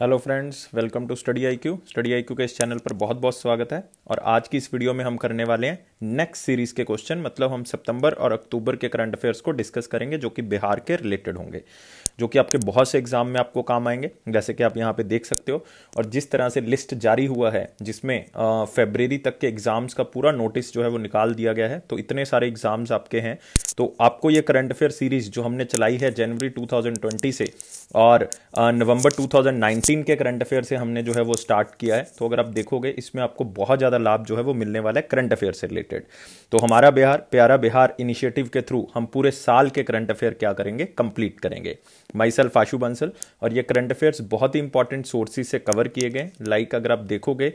Hello friends welcome to study I Q study I Q के इस channel पर बहुत बहुत स्वागत है और आज की इस वीडियो में हम करने वाले हैं नेक्स्ट सीरीज के क्वेश्चन मतलब हम सितंबर और अक्टूबर के करंट अफेयर्स को डिस्कस करेंगे जो कि बिहार के रिलेटेड होंगे जो कि आपके बहुत से एग्जाम में आपको काम आएंगे जैसे कि आप यहाँ पे देख सकते हो और जिस तरह से लिस्ट जारी हुआ है जिसमें फेबररी तक के एग्जाम्स का पूरा नोटिस जो है वो निकाल दिया गया है तो इतने सारे एग्जाम्स आपके हैं तो आपको ये करंट अफेयर सीरीज जो हमने चलाई है जनवरी 2020 से और नवंबर 2019 के करंट अफेयर से हमने जो है वो स्टार्ट किया है तो अगर आप देखोगे इसमें आपको बहुत ज़्यादा लाभ जो है वो मिलने वाला है करंट अफेयर से रिलेटेड तो हमारा बिहार प्यारा बिहार इनिशिएटिव के थ्रू हम पूरे साल के करंट अफेयर क्या करेंगे कंप्लीट करेंगे माई सेल्फ आशु बंसल और ये करंट अफेयर्स बहुत ही इंपॉर्टेंट सोर्सेज से कवर किए गए लाइक अगर आप देखोगे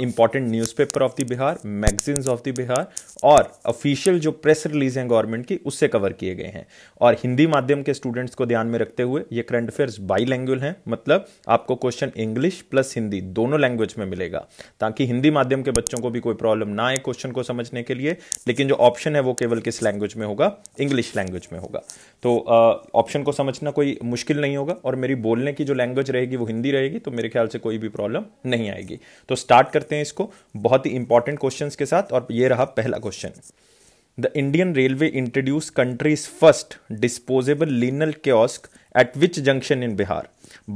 important newspaper of the Bihar magazines of the Bihar और ऑफिशियल जो प्रेस रिलीज हैं गवर्नमेंट की उससे कवर किए गए हैं और हिंदी माध्यम के स्टूडेंट्स को ध्यान में रखते हुए ये करंट अफेयर्स बाई लैंग्वेज हैं मतलब आपको क्वेश्चन इंग्लिश प्लस हिंदी दोनों लैंग्वेज में मिलेगा ताकि हिंदी माध्यम के बच्चों को भी कोई प्रॉब्लम ना आए क्वेश्चन को समझने के लिए लेकिन जो ऑप्शन है वो केवल किस लैंग्वेज में होगा इंग्लिश लैंग्वेज में होगा तो ऑप्शन uh, को समझना कोई कोई मुश्किल नहीं होगा और मेरी बोलने की जो लैंग्वेज रहेगी वो हिंदी रहेगी तो मेरे ख्याल से कोई भी प्रॉब्लम नहीं आएगी तो स्टार्ट करते हैं इसको बहुत ही इंपॉर्टेंट क्वेश्चन के साथ और ये रहा पहला question the Indian railway introduce countries first disposable linen kiosk at which junction in Bihar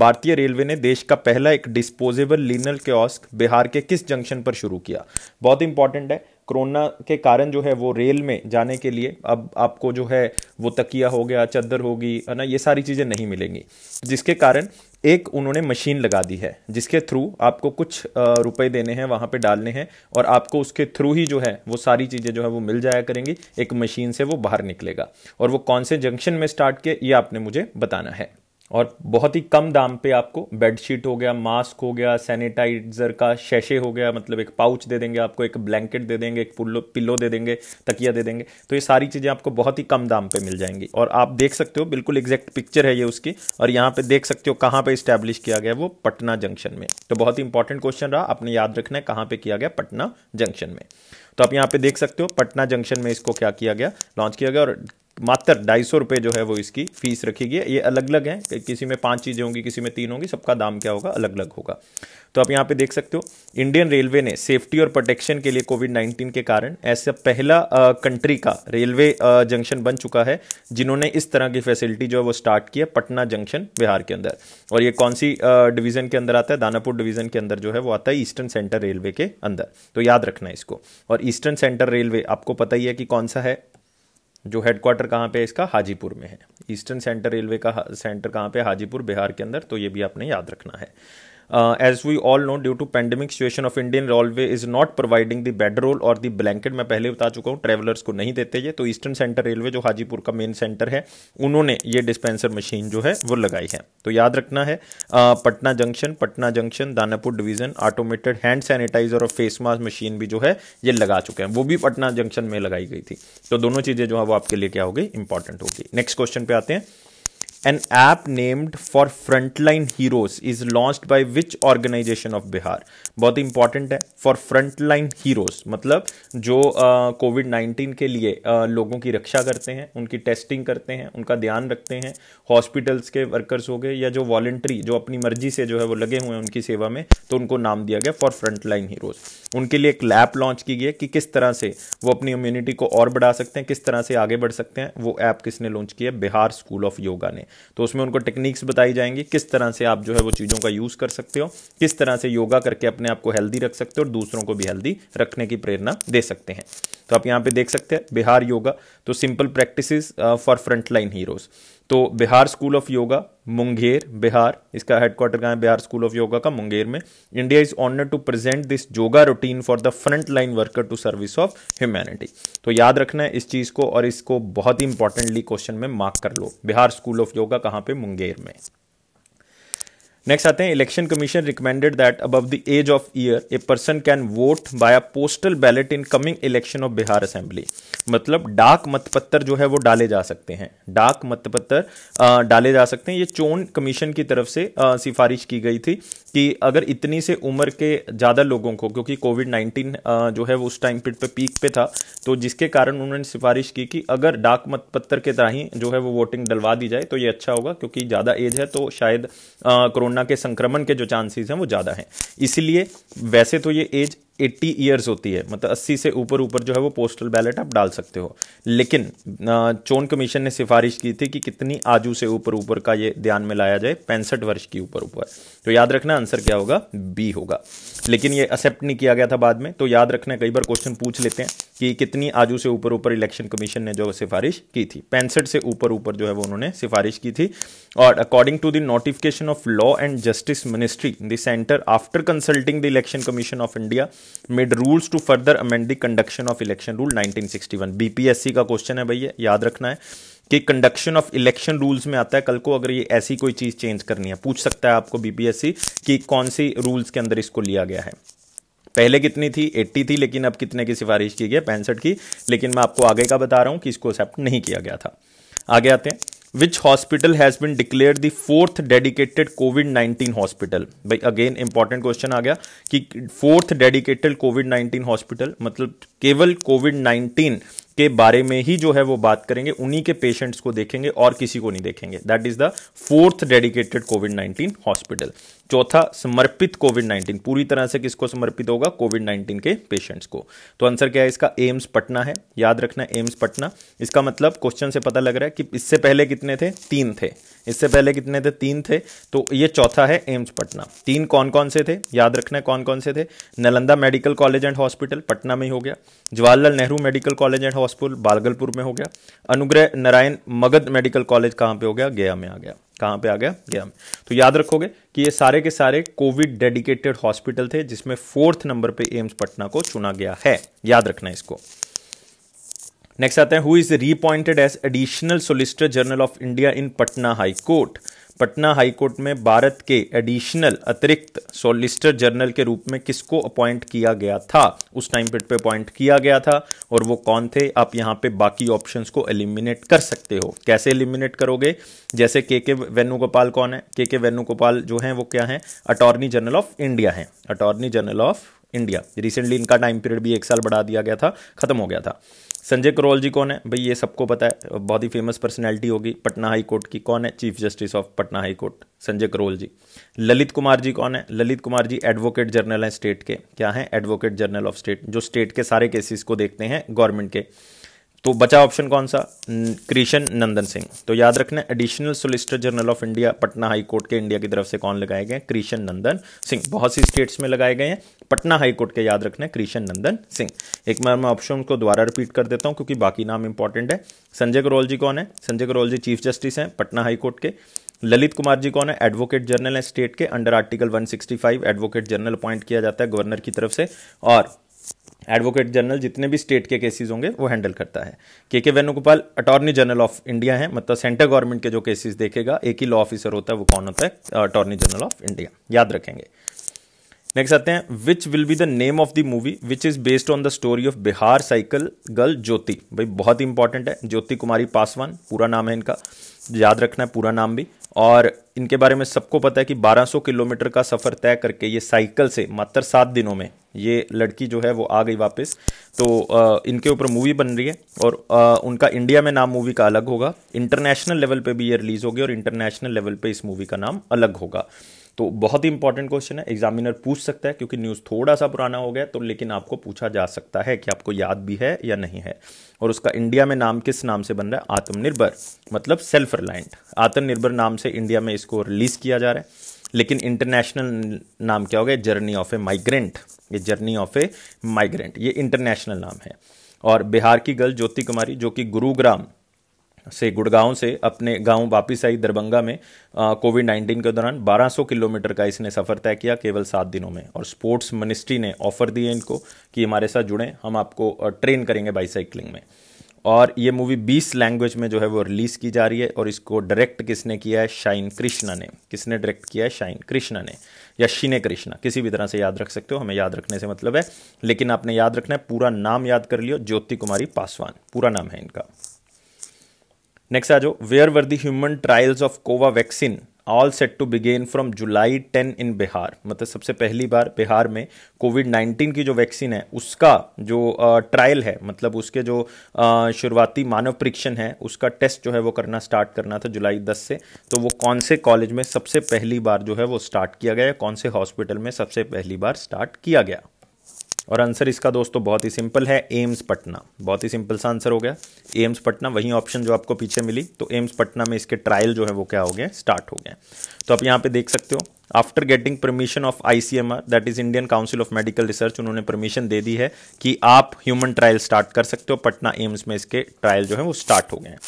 भारतीय रेलवे ने देश का पहला एक डिस्पोजेबल लीनल क्योस्क बिहार के किस जंक्शन पर शुरू किया बहुत इंपॉर्टेंट है कोरोना के कारण जो है वो रेल में जाने के लिए अब आपको जो है वो तकिया हो गया चादर होगी है ना ये सारी चीज़ें नहीं मिलेंगी जिसके कारण एक उन्होंने मशीन लगा दी है जिसके थ्रू आपको कुछ रुपए देने हैं वहाँ पे डालने हैं और आपको उसके थ्रू ही जो है वो सारी चीज़ें जो है वो मिल जाया करेंगी एक मशीन से वो बाहर निकलेगा और वो कौन से जंक्शन में स्टार्ट किए ये आपने मुझे बताना है और बहुत ही कम दाम पे आपको बेडशीट हो गया मास्क हो गया सैनिटाइजर का शैशे हो गया मतलब एक पाउच दे देंगे आपको एक ब्लैंकेट दे देंगे एक पुल्लो पिल्लो दे देंगे तकिया दे देंगे तो ये सारी चीज़ें आपको बहुत ही कम दाम पे मिल जाएंगी और आप देख सकते हो बिल्कुल एग्जैक्ट पिक्चर है ये उसकी और यहाँ पे देख सकते हो कहाँ पे इस्टेब्लिश किया गया वो पटना जंक्शन में तो बहुत ही इंपॉर्टेंट क्वेश्चन रहा आपने याद रखना है कहाँ पर किया गया पटना जंक्शन में तो आप यहाँ पे देख सकते हो पटना जंक्शन में इसको क्या किया गया लॉन्च किया गया और मात्र ढाई सौ रुपये जो है वो इसकी फीस रखी गई है ये अलग अलग हैं किसी में पांच चीज़ें होंगी किसी में तीन होंगी सबका दाम क्या होगा अलग अलग होगा तो आप यहाँ पे देख सकते हो इंडियन रेलवे ने सेफ्टी और प्रोटेक्शन के लिए कोविड 19 के कारण ऐसा पहला कंट्री का रेलवे जंक्शन बन चुका है जिन्होंने इस तरह की फैसिलिटी जो है वो स्टार्ट किया है पटना जंक्शन बिहार के अंदर और ये कौन सी डिवीज़न के अंदर आता है दानापुर डिवीज़न के अंदर जो है वो आता है ईस्टर्न सेंटर रेलवे के अंदर तो याद रखना है इसको और ईस्टर्न सेंटर रेलवे आपको पता ही है कि कौन सा है जो हेडक्वार्टर कहाँ पे है इसका हाजीपुर में है ईस्टर्न सेंटर रेलवे का सेंटर कहाँ पे हाजीपुर बिहार के अंदर तो ये भी आपने याद रखना है uh, as we all know due to pandemic situation of Indian Railway is not providing the roll और the blanket मैं पहले बता चुका हूँ ट्रेवलर्स को नहीं देते ये तो ईस्टर्न सेंटर रेलवे जो हाजीपुर का मेन सेंटर है उन्होंने ये डिस्पेंसर मशीन जो है वो लगाई है तो याद रखना है uh, Patna junction Patna junction Danapur division automated hand sanitiser और फेस मास्क मशीन भी जो है ये लगा चुके हैं वो भी पटना जंक्शन में लगाई गई थी तो दोनों चीज़ें जो है वो आपके लिए क्या होगी इंपॉर्टेंट होगी नेक्स्ट क्वेश्चन पे आते हैं an app named for frontline heroes is launch by which organisation of Bihar बहुत ही इंपॉर्टेंट है फॉर फ्रंटलाइन हीरोज मतलब जो कोविड uh, नाइन्टीन के लिए uh, लोगों की रक्षा करते हैं उनकी टेस्टिंग करते हैं उनका ध्यान रखते हैं हॉस्पिटल्स के वर्कर्स हो गए या जो वॉलेंट्री जो अपनी मर्जी से जो है वो लगे हुए हैं उनकी सेवा में तो उनको नाम दिया गया फॉर फ्रंटलाइन हीरोज उनके लिए एक लैप लॉन्च की गई है कि किस तरह से वो अपनी इम्यूनिटी को और बढ़ा सकते हैं किस तरह से आगे बढ़ सकते हैं वो ऐप किसने लॉन्च किया बिहार स्कूल ऑफ योगा ने तो उसमें उनको टेक्निक्स बताई जाएंगी किस तरह से आप जो है वो चीज़ों का यूज़ कर सकते हो किस तरह से योगा करके अपने आप को हेल्दी रख सकते हो और दूसरों को भी हेल्दी रखने की प्रेरणा दे सकते हैं तो आप यहाँ पे देख सकते हैं बिहार योगा तो simple practice for frontline heroes तो Bihar school of yoga Munger Bihar इसका हेडक्वार्टर कहाँ है बिहार स्कूल ऑफ योगा का मुंगेर में India is honour to present this yoga routine for the front line worker to service of humanity तो याद रखना है इस चीज़ को और इसको बहुत ही इंपॉर्टेंटली क्वेश्चन में मार्क कर लो बिहार स्कूल ऑफ योगा कहाँ पे मुंगेर में नेक्स्ट आते हैं election commission recommended that above the age of year a person can vote by a postal ballot in coming election of Bihar assembly मतलब डाक मतपत्र जो है वो डाले जा सकते हैं डाक मतपत्र डाले जा सकते हैं ये चोन कमीशन की तरफ से सिफारिश की गई थी कि अगर इतनी से उम्र के ज़्यादा लोगों को क्योंकि कोविड नाइन्टीन जो है वो उस टाइम पीरियड पे पीक पे था तो जिसके कारण उन्होंने सिफारिश की कि अगर डाक मतपत्र के राही जो है वो वोटिंग डलवा दी जाए तो ये अच्छा होगा क्योंकि ज़्यादा एज है तो शायद कोरोना के संक्रमण के जो चांसेस हैं वो ज़्यादा हैं इसलिए वैसे तो ये एज एट्टी ईयर्स होती है मतलब अस्सी से ऊपर ऊपर जो है वो पोस्टल बैलेट आप डाल सकते हो लेकिन चोन कमीशन ने सिफारिश की थी कि कितनी आजू से ऊपर ऊपर का ये ध्यान में लाया जाए पैंसठ वर्ष की ऊपर ऊपर तो याद रखना आंसर क्या होगा बी होगा लेकिन ये एक्सेप्ट नहीं किया गया था बाद में तो याद रखना कई बार क्वेश्चन पूछ लेते हैं कि कितनी आजू से ऊपर ऊपर इलेक्शन कमीशन ने जो सिफारिश की थी पैंसठ से ऊपर ऊपर जो है वो उन्होंने सिफारिश की थी और according to the notification of law and justice ministry the centre after consulting the election commission of India made rules to further amend the conduction of election rule 1961 BPSC का क्वेश्चन है भैया याद रखना है कि कंडक्शन ऑफ इलेक्शन रूल्स में आता है कल को अगर ये ऐसी कोई चीज़ चेंज करनी है पूछ सकता है आपको बीपीएससी कि कौन सी रूल्स के अंदर इसको लिया गया है पहले कितनी थी एट्टी थी लेकिन अब कितने की सिफारिश की गई पैंसठ की लेकिन मैं आपको आगे का बता रहा हूँ कि इसको एक्सेप्ट नहीं किया गया था आगे आते हैं which hospital has been declared the fourth dedicated covid nineteen hospital भाई अगेन इंपॉर्टेंट क्वेश्चन आ गया कि fourth dedicated covid nineteen hospital मतलब केवल कोविड नाइन्टीन के बारे में ही जो है वो बात करेंगे उन्हीं के पेशेंट्स को देखेंगे और किसी को नहीं देखेंगे that is the fourth dedicated covid nineteen hospital चौथा समर्पित कोविड नाइन्टीन पूरी तरह से किसको समर्पित होगा कोविड नाइन्टीन के पेशेंट्स को तो आंसर क्या है इसका एम्स पटना है याद रखना एम्स पटना इसका मतलब क्वेश्चन से पता लग रहा है कि इससे पहले कितने थे तीन थे इससे पहले कितने थे तीन थे तो ये चौथा है एम्स पटना तीन कौन कौन से थे याद रखना है कौन कौन से थे Nalanda medical college and hospital Patna में ही हो गया Jawaharlal Nehru medical college and hospital Bhagalpur में हो गया अनुग्रह नारायण मगध मेडिकल कॉलेज कहाँ पे हो गया गया में आ गया कहाँ पे आ गया गया में तो याद रखोगे कि ये सारे के सारे कोविड डेडिकेटेड हॉस्पिटल थे जिसमें फोर्थ नंबर पे एम्स पटना को चुना गया है याद रखना इसको नेक्स्ट आते हैं who is reappointed as additional solicitor general of India in Patna high court Patna high court में भारत के एडिशनल अतिरिक्त सोलिसिटर जनरल के रूप में किसको अपॉइंट किया गया था उस टाइम पीरियड पे अपॉइंट किया गया था और वो कौन थे आप यहाँ पे बाकी ऑप्शंस को एलिमिनेट कर सकते हो कैसे एलिमिनेट करोगे जैसे के के वेणुगोपाल कौन है के के वेणुगोपाल जो हैं वो क्या हैं अटॉर्नी जनरल ऑफ इंडिया हैं attorney general of India recently इनका टाइम पीरियड भी एक साल बढ़ा दिया गया था खत्म हो गया था संजय करोल जी कौन है भाई ये सबको पता है बहुत ही फेमस पर्सनैलिटी होगी पटना हाई कोर्ट की कौन है chief justice of Patna high court Sanjay Karol ji Lalit Kumar ji कौन है ललित कुमार जी एडवोकेट जनरल हैं स्टेट के क्या हैं एडवोकेट जनरल ऑफ स्टेट जो स्टेट के सारे केसेस को देखते हैं गवर्नमेंट के तो बचा ऑप्शन कौन सा कृष्ण नंदन सिंह तो याद रखना additional solicitor general of India Patna high court के इंडिया की तरफ से कौन लगाए गए कृष्ण नंदन सिंह बहुत सी स्टेट्स में लगाए गए हैं पटना हाई कोर्ट के याद रखना कृष्ण नंदन सिंह एक बार मैं ऑप्शन को दोबारा रिपीट कर देता हूं क्योंकि बाकी नाम इंपॉर्टेंट है संजय करोल जी कौन है संजय करोल जी चीफ जस्टिस हैं पटना हाई कोर्ट के ललित कुमार जी कौन है एडवोकेट जनरल है स्टेट के under article 165 advocate general appoint किया जाता है गवर्नर की तरफ से और एडवोकेट जनरल जितने भी स्टेट के केसेस होंगे वो हैंडल करता है K K Venugopal attorney general of India है मतलब सेंट्रल गवर्नमेंट के जो केसेस देखेगा एक ही लॉ ऑफिसर होता है वो कौन होता है अटॉर्नी जनरल ऑफ इंडिया याद रखेंगे नेक्स्ट आते हैं which will be the name of the movie which is based on the story of Bihar cycle girl Jyoti भाई बहुत इंपॉर्टेंट है ज्योति कुमारी पासवान पूरा नाम है इनका याद रखना है पूरा नाम भी और इनके बारे में सबको पता है कि 1200 किलोमीटर का सफ़र तय करके ये साइकिल से मात्र सात दिनों में ये लड़की जो है वो आ गई वापस तो आ, इनके ऊपर मूवी बन रही है और आ, उनका इंडिया में नाम मूवी का अलग होगा इंटरनेशनल लेवल पे भी ये रिलीज़ होगी और इंटरनेशनल लेवल पे इस मूवी का नाम अलग होगा तो बहुत ही इंपॉर्टेंट क्वेश्चन है एग्जामिनर पूछ सकता है क्योंकि न्यूज़ थोड़ा सा पुराना हो गया तो लेकिन आपको पूछा जा सकता है कि आपको याद भी है या नहीं है और उसका इंडिया में नाम किस नाम से बन रहा है आत्मनिर्भर मतलब सेल्फ रिलायंट आत्मनिर्भर नाम से इंडिया में इसको रिलीज़ किया जा रहा है लेकिन इंटरनेशनल नाम क्या हो गया जर्नी ऑफ ए माइग्रेंट ये जर्नी ऑफ ए माइग्रेंट ये इंटरनेशनल नाम है और बिहार की गर्ल ज्योति कुमारी जो कि गुरुग्राम से गुड़गांव से अपने गांव वापस आई दरभंगा में कोविड नाइन्टीन के दौरान 1200 किलोमीटर का इसने सफ़र तय किया केवल सात दिनों में और स्पोर्ट्स मिनिस्ट्री ने ऑफ़र दिए इनको कि हमारे साथ जुड़ें हम आपको ट्रेन करेंगे बाईसाइकिलिंग में और ये मूवी 20 लैंग्वेज में जो है वो रिलीज़ की जा रही है और इसको डायरेक्ट किसने किया है शाइन कृष्णा ने किसने डायरेक्ट किया है शाइन कृष्णा ने या शिने कृष्णा किसी भी तरह से याद रख सकते हो हमें याद रखने से मतलब है लेकिन आपने याद रखना है पूरा नाम याद कर लियो ज्योति कुमारी पासवान पूरा नाम है इनका नेक्स्ट आ जाओ where were the human trials of Covaxin all set to begin from July ten in Bihar मतलब सबसे पहली बार बिहार में कोविड नाइन्टीन की जो वैक्सीन है उसका जो ट्रायल है मतलब उसके जो शुरुआती मानव परीक्षण है उसका टेस्ट जो है वो करना स्टार्ट करना था जुलाई दस से तो वो कौन से कॉलेज में सबसे पहली बार जो है वो स्टार्ट किया गया कौन से हॉस्पिटल में सबसे पहली बार स्टार्ट किया गया और आंसर इसका दोस्तों बहुत ही सिंपल है एम्स पटना बहुत ही सिंपल सा आंसर हो गया एम्स पटना वही ऑप्शन जो आपको पीछे मिली तो एम्स पटना में इसके ट्रायल जो है वो क्या हो गए स्टार्ट हो गए तो आप यहाँ पे देख सकते हो after getting permission of I C M R that is Indian council of medical research उन्होंने परमिशन दे दी है कि आप ह्यूमन ट्रायल स्टार्ट कर सकते हो पटना एम्स में इसके ट्रायल जो है वो स्टार्ट हो गए हैं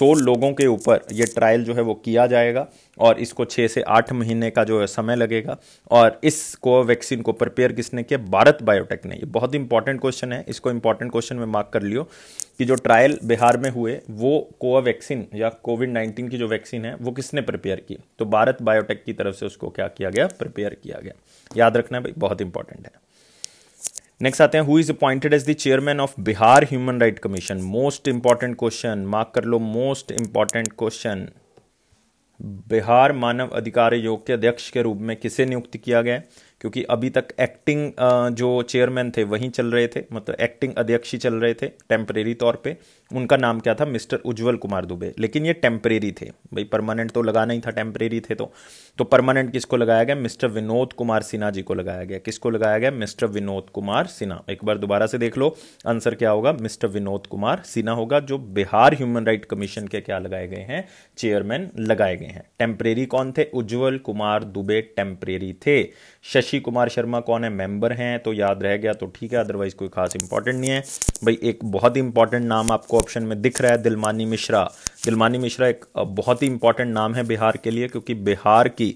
सौ लोगों के ऊपर ये ट्रायल जो है वो किया जाएगा और इसको छः से आठ महीने का जो है समय लगेगा और इस वैक्सीन को प्रिपेयर किसने किया भारत बायोटेक ने ये बहुत ही इंपॉर्टेंट क्वेश्चन है इसको इंपॉर्टेंट क्वेश्चन में मार्क कर लियो कि जो ट्रायल बिहार में हुए वो कोवैक्सीन या कोविड नाइन्टीन की जो वैक्सीन है वो किसने प्रिपेयर की तो भारत बायोटेक की तरफ से उसको क्या किया गया प्रिपेयर किया गया याद रखना भाई बहुत इंपॉर्टेंट है नेक्स्ट आते हैं who is appointed as the chairman of Bihar human right commission most important question mark कर लो मोस्ट इंपॉर्टेंट क्वेश्चन बिहार मानव अधिकार आयोग के अध्यक्ष के रूप में किसे नियुक्त किया गया क्योंकि अभी तक एक्टिंग जो चेयरमैन थे वहीं चल रहे थे मतलब एक्टिंग अध्यक्ष ही चल रहे थे टेम्परेरी तौर पे उनका नाम क्या था मिस्टर उज्जवल कुमार दुबे लेकिन ये टेम्परेरी थे भाई परमानेंट तो लगाना ही था टेम्परेरी थे तो तो परमानेंट किसको लगाया गया मिस्टर विनोद कुमार सिन्हा जी को लगाया गया किसको लगाया गया मिस्टर विनोद कुमार सिन्हा एक बार दोबारा से देख लो आंसर क्या होगा मिस्टर विनोद कुमार सिन्हा होगा जो बिहार ह्यूमन राइट कमीशन के क्या लगाए गए हैं चेयरमैन लगाए गए हैं टेम्परेरी कौन थे उज्जवल कुमार दुबे टेम्परेरी थे शशि कुमार शर्मा कौन है मेंबर हैं तो याद रह गया तो ठीक है अदरवाइज कोई खास इंपॉर्टेंट नहीं है भाई एक बहुत इंपॉर्टेंट नाम आपको ऑप्शन में दिख रहा है दिलमानी मिश्रा दिलमानी मिश्रा एक बहुत ही इंपॉर्टेंट नाम है बिहार के लिए क्योंकि बिहार की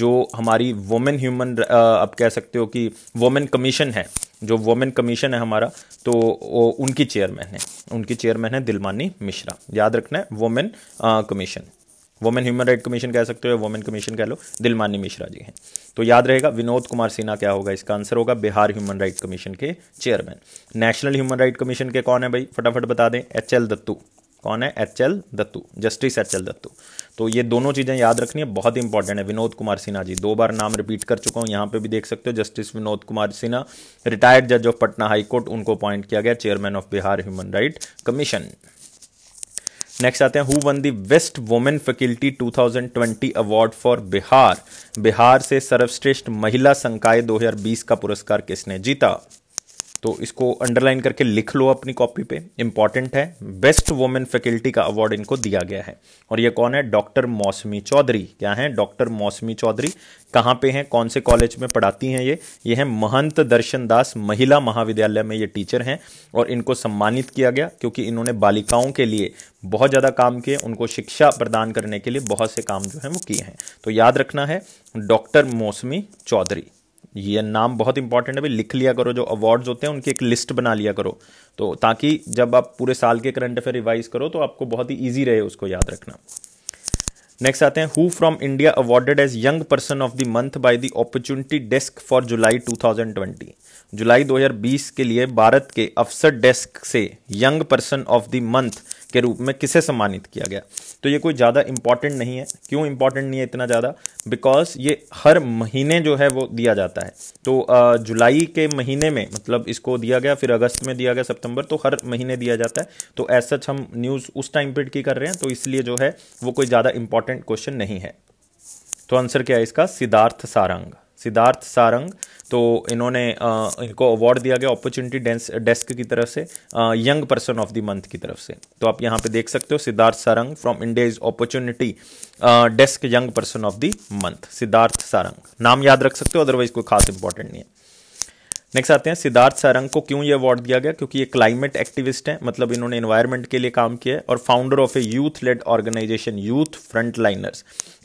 जो हमारी वोमेन ह्यूमन आप कह सकते हो कि वोमेन कमीशन है जो वोमेन कमीशन है हमारा तो वो उनकी चेयरमैन है उनकी चेयरमैन है दिलमानी मिश्रा याद रखना है women commission women human right commission कह सकते हो वुमेन कमीशन कह लो दिलमानी मिश्रा जी हैं तो याद रहेगा विनोद कुमार सिन्हा क्या होगा इसका आंसर होगा बिहार ह्यूमन राइट कमीशन के chairman national human right commission के कौन है भाई फटाफट बता दें एच एल दत्तू कौन है H L Dattu justice H L Dattu तो ये दोनों चीज़ें याद रखनी है बहुत इंपॉर्टेंट है विनोद कुमार सिन्हा जी दो बार नाम रिपीट कर चुका हूँ यहाँ पे भी देख सकते हो जस्टिस विनोद कुमार सिन्हा रिटायर्ड जज ऑफ पटना हाईकोर्ट उनको अपॉइंट किया गया chairman of Bihar human right commission next आते हैं who won the best women faculty 2020 award for Bihar Bihar से सर्वश्रेष्ठ महिला संकाय 2020 का पुरस्कार किसने जीता तो इसको अंडरलाइन करके लिख लो अपनी कॉपी पे इंपॉर्टेंट है बेस्ट वुमेन फैकल्टी का अवार्ड इनको दिया गया है और ये कौन है डॉक्टर मौसमी चौधरी क्या है डॉक्टर मौसमी चौधरी कहाँ पे हैं कौन से कॉलेज में पढ़ाती हैं ये ये हैं महंत दर्शन दास महिला महाविद्यालय में ये टीचर हैं और इनको सम्मानित किया गया क्योंकि इन्होंने बालिकाओं के लिए बहुत ज़्यादा काम किए उनको शिक्षा प्रदान करने के लिए बहुत से काम जो हैं वो किए हैं तो याद रखना है डॉक्टर मौसमी चौधरी ये नाम बहुत इंपॉर्टेंट है भाई लिख लिया करो जो अवार्ड्स होते हैं उनकी एक लिस्ट बना लिया करो तो ताकि जब आप पूरे साल के करंट अफेयर रिवाइज करो तो आपको बहुत ही ईजी रहे उसको याद रखना नेक्स्ट आते हैं who from India awarded as young person of the month by the opportunity desk for July 2020 जुलाई 2020 के लिए भारत के अफसर डेस्क से young person of the month के रूप में किसे सम्मानित किया गया तो ये कोई ज़्यादा इंपॉर्टेंट नहीं है क्यों इंपॉर्टेंट नहीं है इतना ज़्यादा बिकॉज ये हर महीने जो है वो दिया जाता है तो जुलाई के महीने में मतलब इसको दिया गया फिर अगस्त में दिया गया सितंबर तो हर महीने दिया जाता है तो एज सच हम न्यूज़ उस टाइम पीरियड की कर रहे हैं तो इसलिए जो है वो कोई ज़्यादा इंपॉर्टेंट क्वेश्चन नहीं है तो आंसर क्या है इसका सिद्धार्थ सारंग सिद्धार्थ सारंग तो इन्होंने इनको अवार्ड दिया गया अपॉर्चुनिटी डेस्क की तरफ से young person of the month की तरफ से तो आप यहाँ पे देख सकते हो Siddharth Sarang from India is opportunity desk young person of the month Siddharth Sarang नाम याद रख सकते हो अदरवाइज कोई खास इंपॉर्टेंट नहीं है नेक्स्ट आते हैं सिद्धार्थ सारंग को क्यों ये अवार्ड दिया गया क्योंकि ये क्लाइमेट एक्टिविस्ट हैं मतलब इन्होंने इन्वायरमेंट के लिए काम किया है और founder of a youth led organization youth frontliners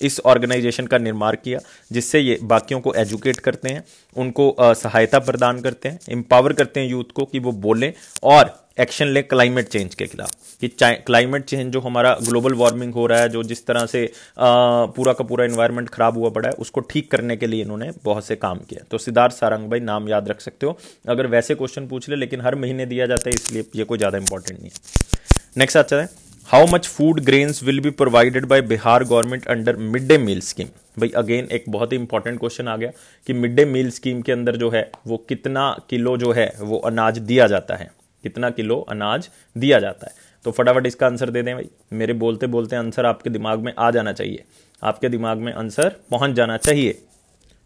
इस ऑर्गेनाइजेशन का निर्माण किया जिससे ये बाकियों को एजुकेट करते हैं उनको सहायता प्रदान करते हैं एम्पावर करते हैं यूथ को कि वो बोलें और एक्शन लें क्लाइमेट चेंज के खिलाफ कि क्लाइमेट चेंज जो हमारा ग्लोबल वार्मिंग हो रहा है जो जिस तरह से पूरा का पूरा इन्वायरमेंट खराब हुआ पड़ा है उसको ठीक करने के लिए इन्होंने बहुत से काम किया तो सिद्धार्थ सारंग भाई नाम याद रख सकते हो अगर वैसे क्वेश्चन पूछ ले लेकिन हर महीने दिया जाता है इसलिए ये कोई ज़्यादा इंपॉर्टेंट नहीं है नेक्स्ट आ है how much food grains will be provided by Bihar government under mid day meal scheme भाई अगेन एक बहुत ही इंपॉर्टेंट क्वेश्चन आ गया कि मिड डे मील स्कीम के अंदर जो है वो कितना किलो जो है वो अनाज दिया जाता है कितना किलो अनाज दिया जाता है तो फटाफट इसका आंसर दे दें भाई मेरे बोलते बोलते आंसर आपके दिमाग में आ जाना चाहिए आपके दिमाग में आंसर पहुंच जाना चाहिए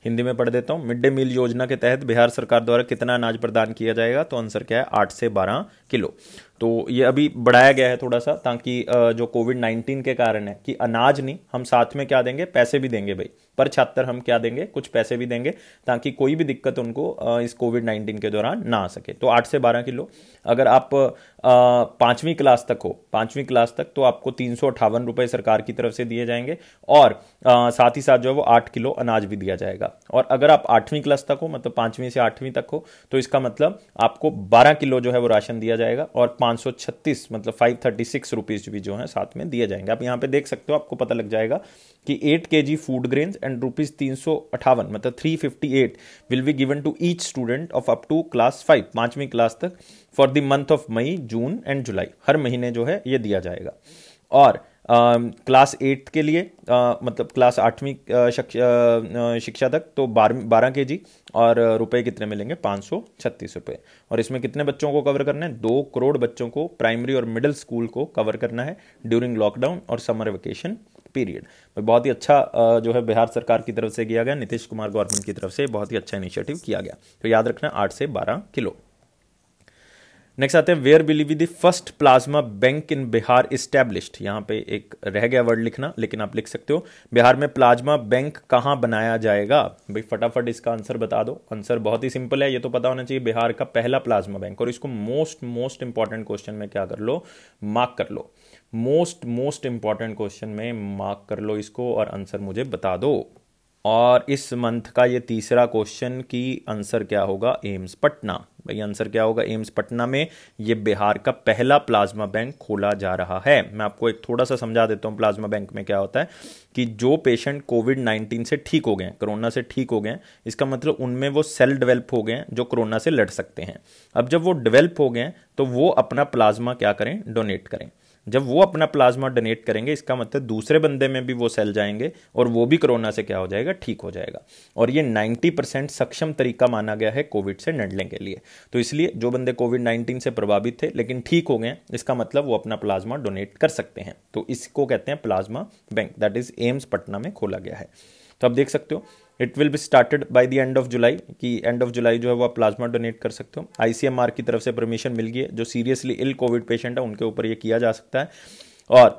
हिंदी में पढ़ देता हूँ मिड डे मील योजना के तहत बिहार सरकार द्वारा कितना अनाज प्रदान किया जाएगा तो आंसर क्या है आठ से बारह किलो तो ये अभी बढ़ाया गया है थोड़ा सा ताकि जो कोविड नाइन्टीन के कारण है कि अनाज नहीं हम साथ में क्या देंगे पैसे भी देंगे भाई पर छात्र हम क्या देंगे कुछ पैसे भी देंगे ताकि कोई भी दिक्कत उनको इस कोविड नाइन्टीन के दौरान ना आ सके तो आठ से बारह किलो अगर आप पांचवीं क्लास तक हो पांचवीं क्लास तक तो आपको तीन सौ अठावन रुपये सरकार की तरफ से दिए जाएंगे और आ, साथ ही साथ जो है वो आठ किलो अनाज भी दिया जाएगा और अगर आप आठवीं क्लास तक हो मतलब पांचवीं से आठवीं तक हो तो इसका मतलब आपको बारह किलो जो है वो राशन दिया जाएगा और पाँच सौ छत्तीस मतलब फाइव थर्टी सिक्स रुपीज़ भी जो है साथ में दिए जाएंगे आप यहाँ पर देख सकते हो आपको पता लग जाएगा कि eight K G food grain and rupees तीन सौ अठावन मतलब three fifty eight will be given to each student of up to class five पाँचवीं क्लास तक for the month of May June and July हर महीने जो है ये दिया जाएगा और क्लास uh, एट्थ के लिए uh, मतलब क्लास आठवीं uh, शिक्षा तक तो बार बारह के जी और रुपए कितने मिलेंगे पाँच सौ छत्तीस रुपये और इसमें कितने बच्चों को कवर करना है दो करोड़ बच्चों को प्राइमरी और मिडिल स्कूल को कवर करना है ड्यूरिंग लॉकडाउन और समर वेकेशन पीरियड बहुत ही अच्छा जो है बिहार सरकार की तरफ से किया गया नीतीश कुमार गवर्नमेंट की तरफ से बहुत ही अच्छा इनिशिएटिव किया गया तो याद रखना आठ से बारह किलो नेक्स्ट आते हैं where believe the first plasma bank in Bihar established यहाँ पे एक रह गया वर्ड लिखना लेकिन आप लिख सकते हो बिहार में प्लाज्मा बैंक कहाँ बनाया जाएगा भाई फटाफट इसका आंसर बता दो आंसर बहुत ही सिंपल है ये तो पता होना चाहिए बिहार का पहला प्लाज्मा बैंक और इसको मोस्ट मोस्ट इंपॉर्टेंट क्वेश्चन में क्या कर लो मार्क कर लो मोस्ट मोस्ट इंपॉर्टेंट क्वेश्चन में मार्क कर लो इसको और आंसर मुझे बता दो और इस मंथ का ये तीसरा क्वेश्चन की आंसर क्या होगा एम्स पटना भाई आंसर क्या होगा एम्स पटना में ये बिहार का पहला प्लाज्मा बैंक खोला जा रहा है मैं आपको एक थोड़ा सा समझा देता हूँ प्लाज्मा बैंक में क्या होता है कि जो पेशेंट कोविड नाइन्टीन से ठीक हो गए कोरोना से ठीक हो गए इसका मतलब उनमें वो सेल डेवलप हो गए जो कोरोना से लड़ सकते हैं अब जब वो डेवलप हो गए तो वो अपना प्लाज्मा क्या करें डोनेट करें जब वो अपना प्लाज्मा डोनेट करेंगे इसका मतलब दूसरे बंदे में भी वो सेल जाएंगे और वो भी कोरोना से क्या हो जाएगा ठीक हो जाएगा और ये 90 परसेंट सक्षम तरीका माना गया है कोविड से लड़ने के लिए तो इसलिए जो बंदे कोविड 19 से प्रभावित थे लेकिन ठीक हो गए इसका मतलब वो अपना प्लाज्मा डोनेट कर सकते हैं तो इसको कहते हैं plasma bank that is AIIMS Patna में खोला गया है तो आप देख सकते हो it will be started by the end of July कि एंड ऑफ जुलाई जो है वो आप प्लाज्मा डोनेट कर सकते हो आईसीएमआर की तरफ से परमिशन मिल गई है जो सीरियसली इल कोविड पेशेंट है उनके ऊपर ये किया जा सकता है और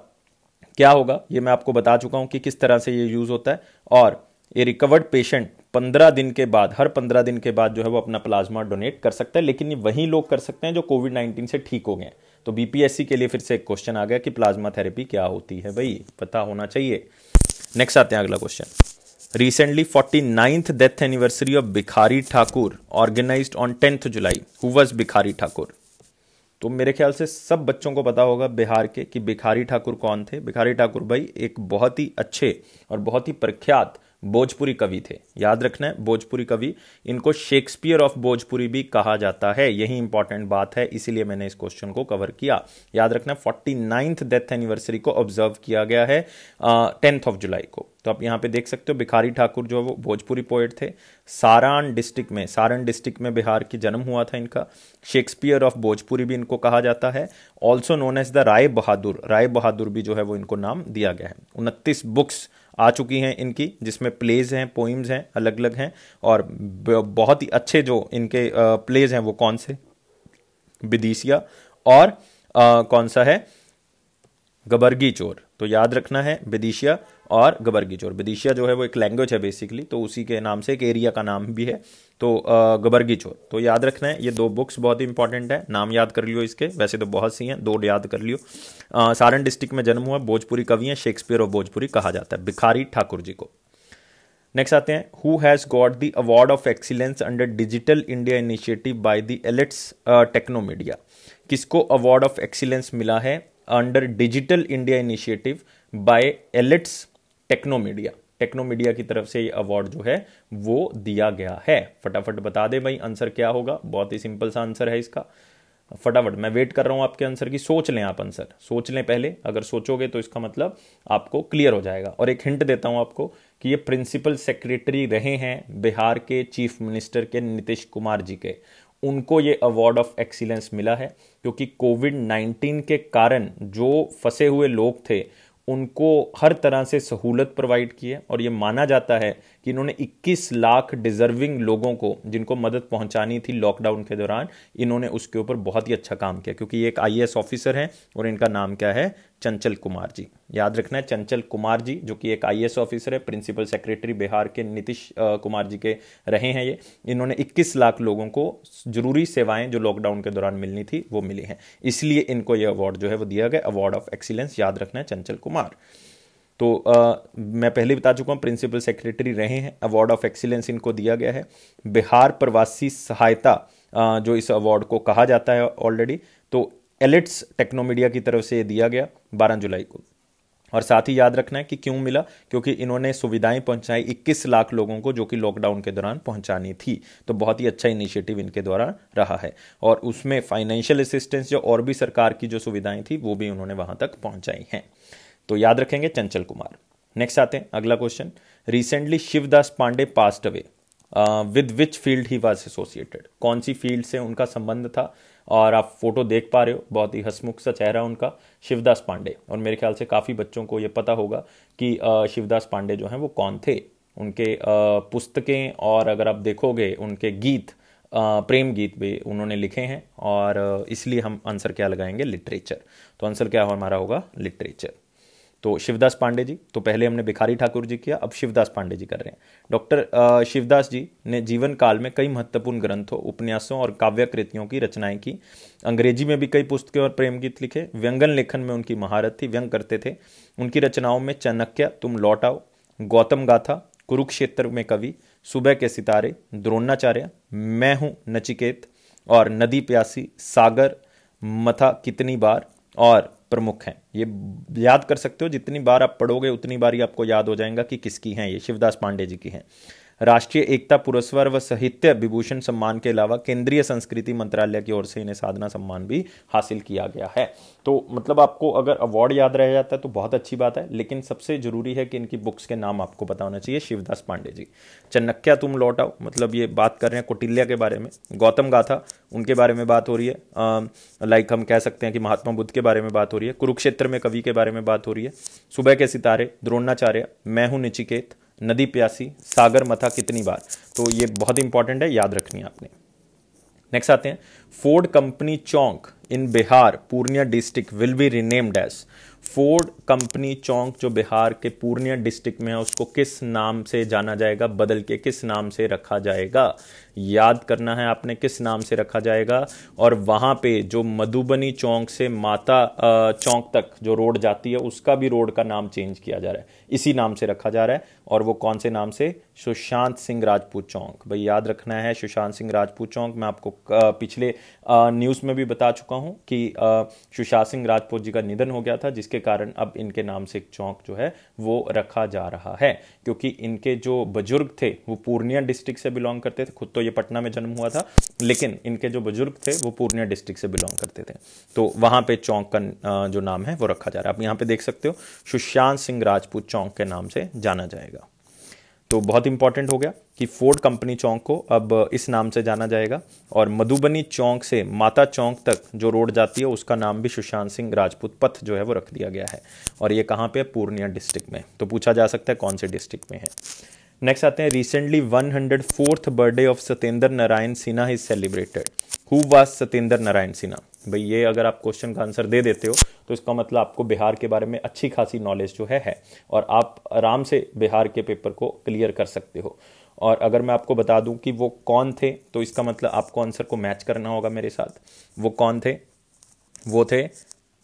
क्या होगा ये मैं आपको बता चुका हूँ कि किस तरह से ये यूज़ होता है और ये रिकवर्ड पेशेंट पंद्रह दिन के बाद हर पंद्रह दिन के बाद जो है वो अपना प्लाज्मा डोनेट कर सकता है लेकिन ये वही लोग कर सकते हैं जो कोविड नाइन्टीन से ठीक हो गए तो बीपीएससी के लिए फिर से एक क्वेश्चन आ गया कि प्लाज्मा थेरेपी क्या होती है भाई पता होना चाहिए नेक्स्ट आते हैं अगला question recently forty ninth death anniversary of Bhikhari Thakur organize on tenth July whose Bhikhari Thakur तो मेरे ख्याल से सब बच्चों को पता होगा बिहार के कि भिखारी ठाकुर कौन थे भिखारी ठाकुर भाई एक बहुत ही अच्छे और बहुत ही प्रख्यात भोजपुरी कवि थे याद रखना है भोजपुरी कवि इनको शेक्सपियर ऑफ भोजपुरी भी कहा जाता है यही इंपॉर्टेंट बात है इसीलिए मैंने इस क्वेश्चन को कवर किया याद रखना फोर्टी नाइन्थ डेथ एनिवर्सरी को ऑब्जर्व किया गया है टेंथ ऑफ जुलाई को तो आप यहाँ पे देख सकते हो भिखारी ठाकुर जो है वो भोजपुरी पोएट थे सारण डिस्ट्रिक्ट में सारण डिस्ट्रिक्ट में बिहार की जन्म हुआ था इनका शेक्सपियर ऑफ भोजपुरी भी इनको कहा जाता है also known as the Rai Bahadur Rai Bahadur भी जो है वो इनको नाम दिया गया है उनतीस बुक्स आ चुकी हैं इनकी जिसमें प्लेज हैं पोइम्स हैं अलग अलग हैं और बहुत ही अच्छे जो इनके प्लेज हैं वो कौन से विदिशिया और आ, कौन सा है गबरगी चोर तो याद रखना है विदिशिया और गबरगीचोर बदिशिया जो है वो एक लैंग्वेज है बेसिकली तो उसी के नाम से एक एरिया का नाम भी है तो गबरगीचोर तो याद रखना है ये दो बुक्स बहुत ही इंपॉर्टेंट है नाम याद कर लियो इसके वैसे तो बहुत सी हैं दो याद कर लियो सारण डिस्ट्रिक्ट में जन्म हुआ भोजपुरी कवि हैं शेक्सपियर और भोजपुरी कहा जाता है भिखारी ठाकुर जी को नेक्स्ट आते हैं who has got the award of excellence under digital India initiative by the Elets Technomedia किसको अवार्ड ऑफ एक्सीलेंस मिला है under digital India initiative by Elets Technomedia Technomedia की तरफ से ये अवार्ड जो है वो दिया गया है फटाफट बता दे भाई आंसर क्या होगा बहुत ही सिंपल सा आंसर है इसका फटाफट मैं वेट कर रहा हूँ आपके आंसर की सोच लें आप आंसर सोच लें पहले अगर सोचोगे तो इसका मतलब आपको क्लियर हो जाएगा और एक हिंट देता हूँ आपको कि ये प्रिंसिपल सेक्रेटरी रहे हैं बिहार के चीफ मिनिस्टर के नीतीश कुमार जी के उनको ये अवार्ड ऑफ एक्सीलेंस मिला है क्योंकि कोविड नाइन्टीन के कारण जो फंसे हुए लोग थे उनको हर तरह से सहूलत प्रोवाइड की है और ये माना जाता है कि इन्होंने 21 लाख डिजर्विंग लोगों को जिनको मदद पहुंचानी थी लॉकडाउन के दौरान इन्होंने उसके ऊपर बहुत ही अच्छा काम किया क्योंकि ये एक आईएएस ऑफिसर हैं और इनका नाम क्या है चंचल कुमार जी याद रखना है चंचल कुमार जी जो कि एक आई ऑफिसर है प्रिंसिपल सेक्रेटरी बिहार के नीतीश कुमार जी के रहे हैं ये इन्होंने 21 लाख लोगों को जरूरी सेवाएं जो लॉकडाउन के दौरान मिलनी थी वो मिली हैं इसलिए इनको ये अवार्ड जो है वो दिया गया अवार्ड ऑफ एक्सीलेंस याद रखना है चंचल कुमार तो आ, मैं पहले बता चुका हूँ प्रिंसिपल सेक्रेटरी रहे हैं अवार्ड ऑफ एक्सीलेंस इनको दिया गया है बिहार प्रवासी सहायता जो इस अवार्ड को कहा जाता है ऑलरेडी तो एलिट्स टेक्नोमीडिया की तरफ से दिया गया 12 जुलाई को और साथ ही याद रखना है कि क्यों मिला क्योंकि इन्होंने सुविधाएं पहुंचाई 21 लाख लोगों को जो कि लॉकडाउन के दौरान पहुंचानी थी तो बहुत ही अच्छा इनिशिएटिव इनके द्वारा रहा है और उसमें फाइनेंशियल असिस्टेंस जो और भी सरकार की जो सुविधाएं थी वो भी उन्होंने वहां तक पहुंचाई हैं तो याद रखेंगे चंचल कुमार नेक्स्ट आते हैं अगला question recently Shivdas Pandey passed away with which field he was associated कौन सी फील्ड से उनका संबंध था और आप फोटो देख पा रहे हो बहुत ही हसमुख सा चेहरा उनका शिवदास पांडे और मेरे ख्याल से काफ़ी बच्चों को ये पता होगा कि शिवदास पांडे जो हैं वो कौन थे उनके पुस्तकें और अगर आप देखोगे उनके गीत प्रेम गीत भी उन्होंने लिखे हैं और इसलिए हम आंसर क्या लगाएंगे लिटरेचर तो आंसर क्या हमारा होगा लिटरेचर तो शिवदास पांडे जी तो पहले हमने भिखारी ठाकुर जी किया अब शिवदास पांडे जी कर रहे हैं डॉक्टर शिवदास जी ने जीवन काल में कई महत्वपूर्ण ग्रंथों उपन्यासों और काव्य कृतियों की रचनाएं की अंग्रेजी में भी कई पुस्तकें और प्रेम गीत लिखे व्यंगन लेखन में उनकी महारत थी व्यंग करते थे उनकी रचनाओं में चाणक्य तुम लौट आओ गौतम गाथा कुरुक्षेत्र में कवि सुबह के सितारे द्रोणाचार्य मैं हूँ नचिकेत और नदी प्यासी सागर मथा कितनी बार और प्रमुख हैं ये याद कर सकते हो जितनी बार आप पढ़ोगे उतनी बार ही आपको याद हो जाएगा कि किसकी हैं ये शिवदास पांडे जी की हैं राष्ट्रीय एकता पुरस्कार व साहित्य विभूषण सम्मान के अलावा केंद्रीय संस्कृति मंत्रालय की ओर से इन्हें साधना सम्मान भी हासिल किया गया है तो मतलब आपको अगर अवार्ड याद रह जाता है तो बहुत अच्छी बात है लेकिन सबसे जरूरी है कि इनकी बुक्स के नाम आपको बताना चाहिए शिवदास पांडे जी चन्नक्या तुम लौट आओ मतलब ये बात कर रहे हैं कोटिल्या के बारे में गौतम गाथा उनके बारे में बात हो रही है लाइक हम कह सकते हैं कि महात्मा बुद्ध के बारे में बात हो रही है कुरुक्षेत्र में कवि के बारे में बात हो रही है सुबह के सितारे द्रोणाचार्य मैं हूं निचिकेत नदी प्यासी सागर मथा कितनी बार तो ये बहुत इंपॉर्टेंट है याद रखनी है आपने नेक्स्ट आते हैं Ford company chowk in Bihar Purnia district will be renamed as Ford company chowk जो बिहार के पूर्णिया डिस्ट्रिक्ट में है उसको किस नाम से जाना जाएगा बदल के किस नाम से रखा जाएगा याद करना है आपने किस नाम से रखा जाएगा और वहाँ पे जो मधुबनी चौक से माता चौक तक जो रोड जाती है उसका भी रोड का नाम चेंज किया जा रहा है इसी नाम से रखा जा रहा है और वो कौन से नाम से सुशांत सिंह राजपूत चौक भाई याद रखना है सुशांत सिंह राजपूत चौक मैं आपको पिछले न्यूज़ में भी बता चुका हूँ कि सुशांत सिंह राजपूत जी का निधन हो गया था जिसके कारण अब इनके नाम से एक चौक जो है वो रखा जा रहा है क्योंकि इनके जो बुजुर्ग थे वो पूर्णिया डिस्ट्रिक्ट से बिलोंग करते थे खुद तो ये पटना में जन्म हुआ था लेकिन इनके जो बुजुर्ग थे वो पूर्णिया डिस्ट्रिक्ट से बिलोंग करते थे तो वहाँ पे चौंक का जो नाम है वो रखा जा रहा है आप यहाँ पे देख सकते हो सुशांत सिंह राजपूत चौंक के नाम से जाना जाएगा तो बहुत इंपॉर्टेंट हो गया कि फोर्ड कंपनी चौक को अब इस नाम से जाना जाएगा और मधुबनी चौक से माता चौक तक जो रोड जाती है उसका नाम भी सुशांत सिंह राजपूत पथ जो है वो रख दिया गया है और ये कहाँ पे है पूर्णिया डिस्ट्रिक्ट में तो पूछा जा सकता है कौन से डिस्ट्रिक्ट में है नेक्स्ट आते हैं recently one hundred fourth birthday of Satyendra Narayan Sinha is celebrated who was Satyendra Narayan Sinha भाई ये अगर आप क्वेश्चन का आंसर दे देते हो तो इसका मतलब आपको बिहार के बारे में अच्छी खासी नॉलेज जो है है और आप आराम से बिहार के पेपर को क्लियर कर सकते हो और अगर मैं आपको बता दूं कि वो कौन थे तो इसका मतलब आपको आंसर को मैच करना होगा मेरे साथ वो कौन थे वो थे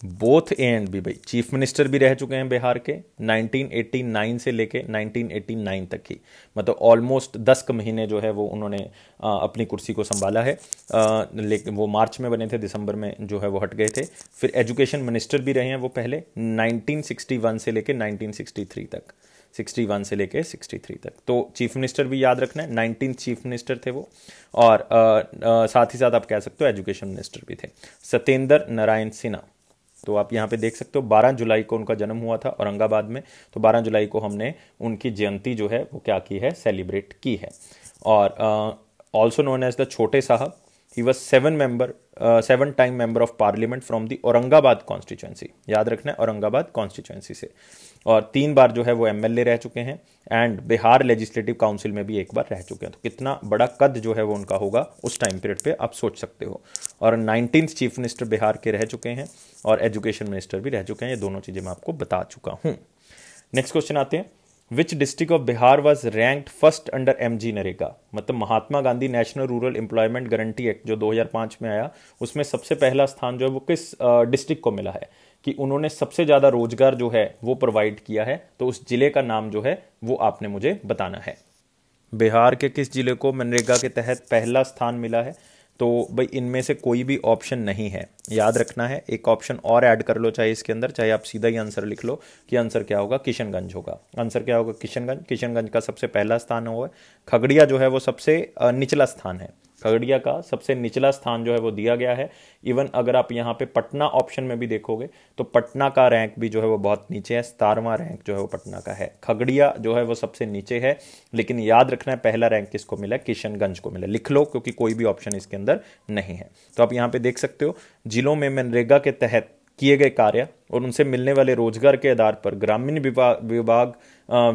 बोथ एंड भी भाई चीफ मिनिस्टर भी रह चुके हैं बिहार के 1989 से लेके 1989 तक की मतलब ऑलमोस्ट दस क महीने जो है वो उन्होंने अपनी कुर्सी को संभाला है लेकिन वो मार्च में बने थे दिसंबर में जो है वो हट गए थे फिर एजुकेशन मिनिस्टर भी रहे हैं वो पहले 1961 से लेके 1963 तक 61 से लेके 63 तक तो चीफ मिनिस्टर भी याद रखना है नाइनटीन चीफ मिनिस्टर थे वो और आ, आ, साथ ही साथ आप कह सकते हो एजुकेशन मिनिस्टर भी थे सत्येंद्र नारायण सिन्हा तो आप यहाँ पे देख सकते हो 12 जुलाई को उनका जन्म हुआ था औरंगाबाद में तो 12 जुलाई को हमने उनकी जयंती जो है वो क्या की है सेलिब्रेट की है और also known as the Chhote Saheb he was seven member seven time member of parliament from the Aurangabad constituency याद रखना है औरंगाबाद कॉन्स्टिट्युएंसी से और तीन बार जो है वो एम रह चुके हैं एंड बिहार लेजिस्लेटिव काउंसिल में भी एक बार रह चुके हैं तो कितना बड़ा कद जो है वो उनका होगा उस टाइम पीरियड पे आप सोच सकते हो और नाइनटीन चीफ मिनिस्टर बिहार के रह चुके हैं और एजुकेशन मिनिस्टर भी रह चुके हैं ये दोनों चीज़ें मैं आपको बता चुका हूँ नेक्स्ट क्वेश्चन आते हैं which district of Bihar was ranked first under M G NREGA मतलब Mahatma Gandhi national rural employment guarantee act जो 2005 में आया उसमें सबसे पहला स्थान जो है वो किस डिस्ट्रिक्ट को मिला है कि उन्होंने सबसे ज़्यादा रोजगार जो है वो प्रोवाइड किया है तो उस जिले का नाम जो है वो आपने मुझे बताना है बिहार के किस जिले को मनरेगा के तहत पहला स्थान मिला है तो भाई इनमें से कोई भी ऑप्शन नहीं है याद रखना है एक ऑप्शन और ऐड कर लो चाहे इसके अंदर चाहे आप सीधा ही आंसर लिख लो कि आंसर क्या होगा किशनगंज होगा आंसर क्या होगा किशनगंज किशनगंज का सबसे पहला स्थान होगा है खगड़िया जो है वो सबसे निचला स्थान है खगड़िया का सबसे निचला स्थान जो है वो दिया गया है इवन अगर आप यहाँ पे पटना ऑप्शन में भी देखोगे तो पटना का रैंक भी जो है वो बहुत नीचे है सतारवा रैंक जो है वो पटना का है खगड़िया जो है वो सबसे नीचे है लेकिन याद रखना है पहला रैंक किसको मिला किशनगंज को मिला लिख लो क्योंकि कोई भी ऑप्शन इसके अंदर नहीं है तो आप यहाँ पे देख सकते हो जिलों में मनरेगा के तहत किए गए कार्य और उनसे मिलने वाले रोजगार के आधार पर ग्रामीण विभाग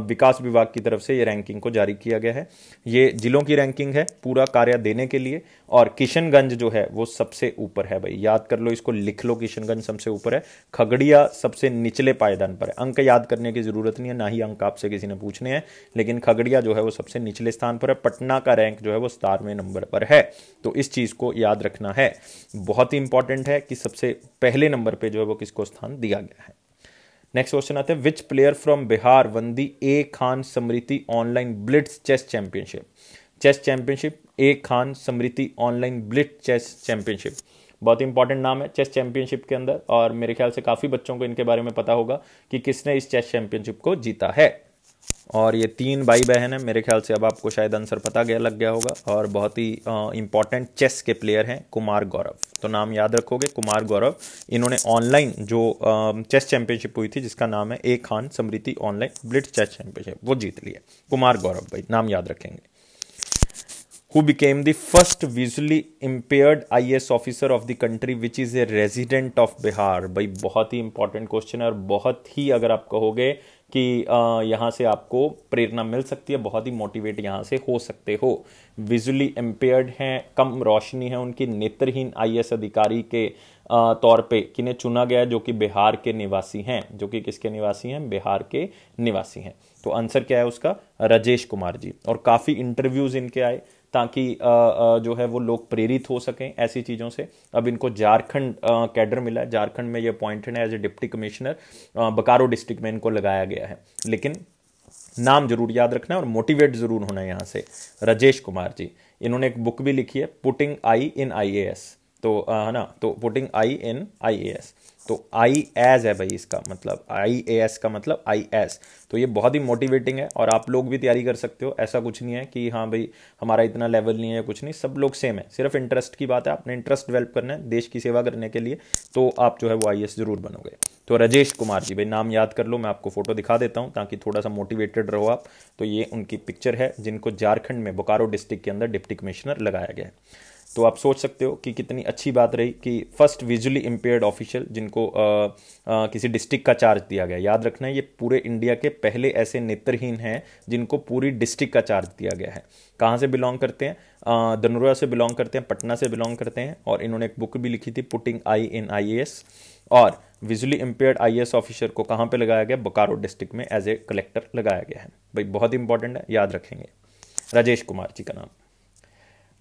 विकास विभाग की तरफ से ये रैंकिंग को जारी किया गया है ये जिलों की रैंकिंग है पूरा कार्य देने के लिए और किशनगंज जो है वो सबसे ऊपर है भाई याद कर लो इसको लिख लो किशनगंज सबसे ऊपर है खगड़िया सबसे निचले पायदान पर है अंक याद करने की जरूरत नहीं है ना ही अंक आपसे किसी ने पूछने हैं लेकिन खगड़िया जो है वो सबसे निचले स्थान पर है पटना का रैंक जो है वो सतारवें नंबर पर है तो इस चीज़ को याद रखना है बहुत ही इंपॉर्टेंट है कि सबसे पहले नंबर पर जो है वो किसको स्थान दिया गया है नेक्स्ट क्वेश्चन आते हैं which player from Bihar won the A Khan Smriti online blitz chess championship chess championship A Khan Smriti online blitz chess championship बहुत ही इंपॉर्टेंट नाम है चेस चैंपियनशिप के अंदर और मेरे ख्याल से काफ़ी बच्चों को इनके बारे में पता होगा कि किसने इस चेस चैंपियनशिप को जीता है और ये तीन भाई बहन हैं मेरे ख्याल से अब आपको शायद आंसर पता गया लग गया होगा और बहुत ही इंपॉर्टेंट चेस के प्लेयर हैं कुमार गौरव तो नाम याद रखोगे कुमार गौरव इन्होंने ऑनलाइन जो चेस चैंपियनशिप हुई थी जिसका नाम है A Khan Smriti online blitz chess championship वो जीत लिया कुमार गौरव भाई नाम याद रखेंगे who became the first visually impaired I S officer of the country which is a resident of Bihar भाई बहुत ही इंपॉर्टेंट क्वेश्चन है और बहुत ही अगर आप कहोगे कि यहाँ से आपको प्रेरणा मिल सकती है बहुत ही मोटिवेट यहाँ से हो सकते हो विजुअली एम्पेयर्ड हैं कम रोशनी है उनकी नेत्रहीन आई अधिकारी के तौर पे किन्हें चुना गया जो कि बिहार के निवासी हैं जो कि किसके निवासी हैं बिहार के निवासी हैं तो आंसर क्या है उसका राजेश कुमार जी और काफ़ी इंटरव्यूज़ इनके आए ताकि जो है वो लोग प्रेरित हो सकें ऐसी चीज़ों से अब इनको झारखंड कैडर मिला है झारखंड में ये अपॉइंटेड है as a deputy commissioner Bokaro district में इनको लगाया गया है लेकिन नाम जरूर याद रखना है और मोटिवेट जरूर होना है यहाँ से राजेश कुमार जी इन्होंने एक बुक भी लिखी है putting I in I A S तो है ना तो putting I in I A S तो आई एज है भाई इसका मतलब आई ए एस का मतलब आई एस तो ये बहुत ही मोटिवेटिंग है और आप लोग भी तैयारी कर सकते हो ऐसा कुछ नहीं है कि हाँ भाई हमारा इतना लेवल नहीं है कुछ नहीं सब लोग सेम है सिर्फ इंटरेस्ट की बात है आपने इंटरेस्ट डेवलप करना है देश की सेवा करने के लिए तो आप जो है वो आई ज़रूर बनोगे तो राजेश कुमार जी भाई नाम याद कर लो मैं आपको फ़ोटो दिखा देता हूँ ताकि थोड़ा सा मोटिवेटेड रहो आप तो ये उनकी पिक्चर है जिनको झारखंड में बोकारो डिस्ट्रिक्ट के अंदर डिप्टी कमिश्नर लगाया गया है तो आप सोच सकते हो कि कितनी अच्छी बात रही कि फर्स्ट विजुअली इम्पेयर्ड ऑफिशियल जिनको आ, आ, किसी डिस्ट्रिक्ट का चार्ज दिया गया याद रखना है ये पूरे इंडिया के पहले ऐसे नेत्रहीन हैं जिनको पूरी डिस्ट्रिक्ट का चार्ज दिया गया है कहाँ से बिलोंग करते हैं धनुरा से बिलोंग करते हैं पटना से बिलोंग करते हैं और इन्होंने एक बुक भी लिखी थी पुटिंग आई इन आई और विजुअली इम्पेयर्ड आई ऑफिसर को कहाँ पे लगाया गया बोकारो डिस्ट्रिक्ट में एज ए कलेक्टर लगाया गया है भाई बहुत इंपॉर्टेंट है याद रखेंगे राजेश कुमार जी का नाम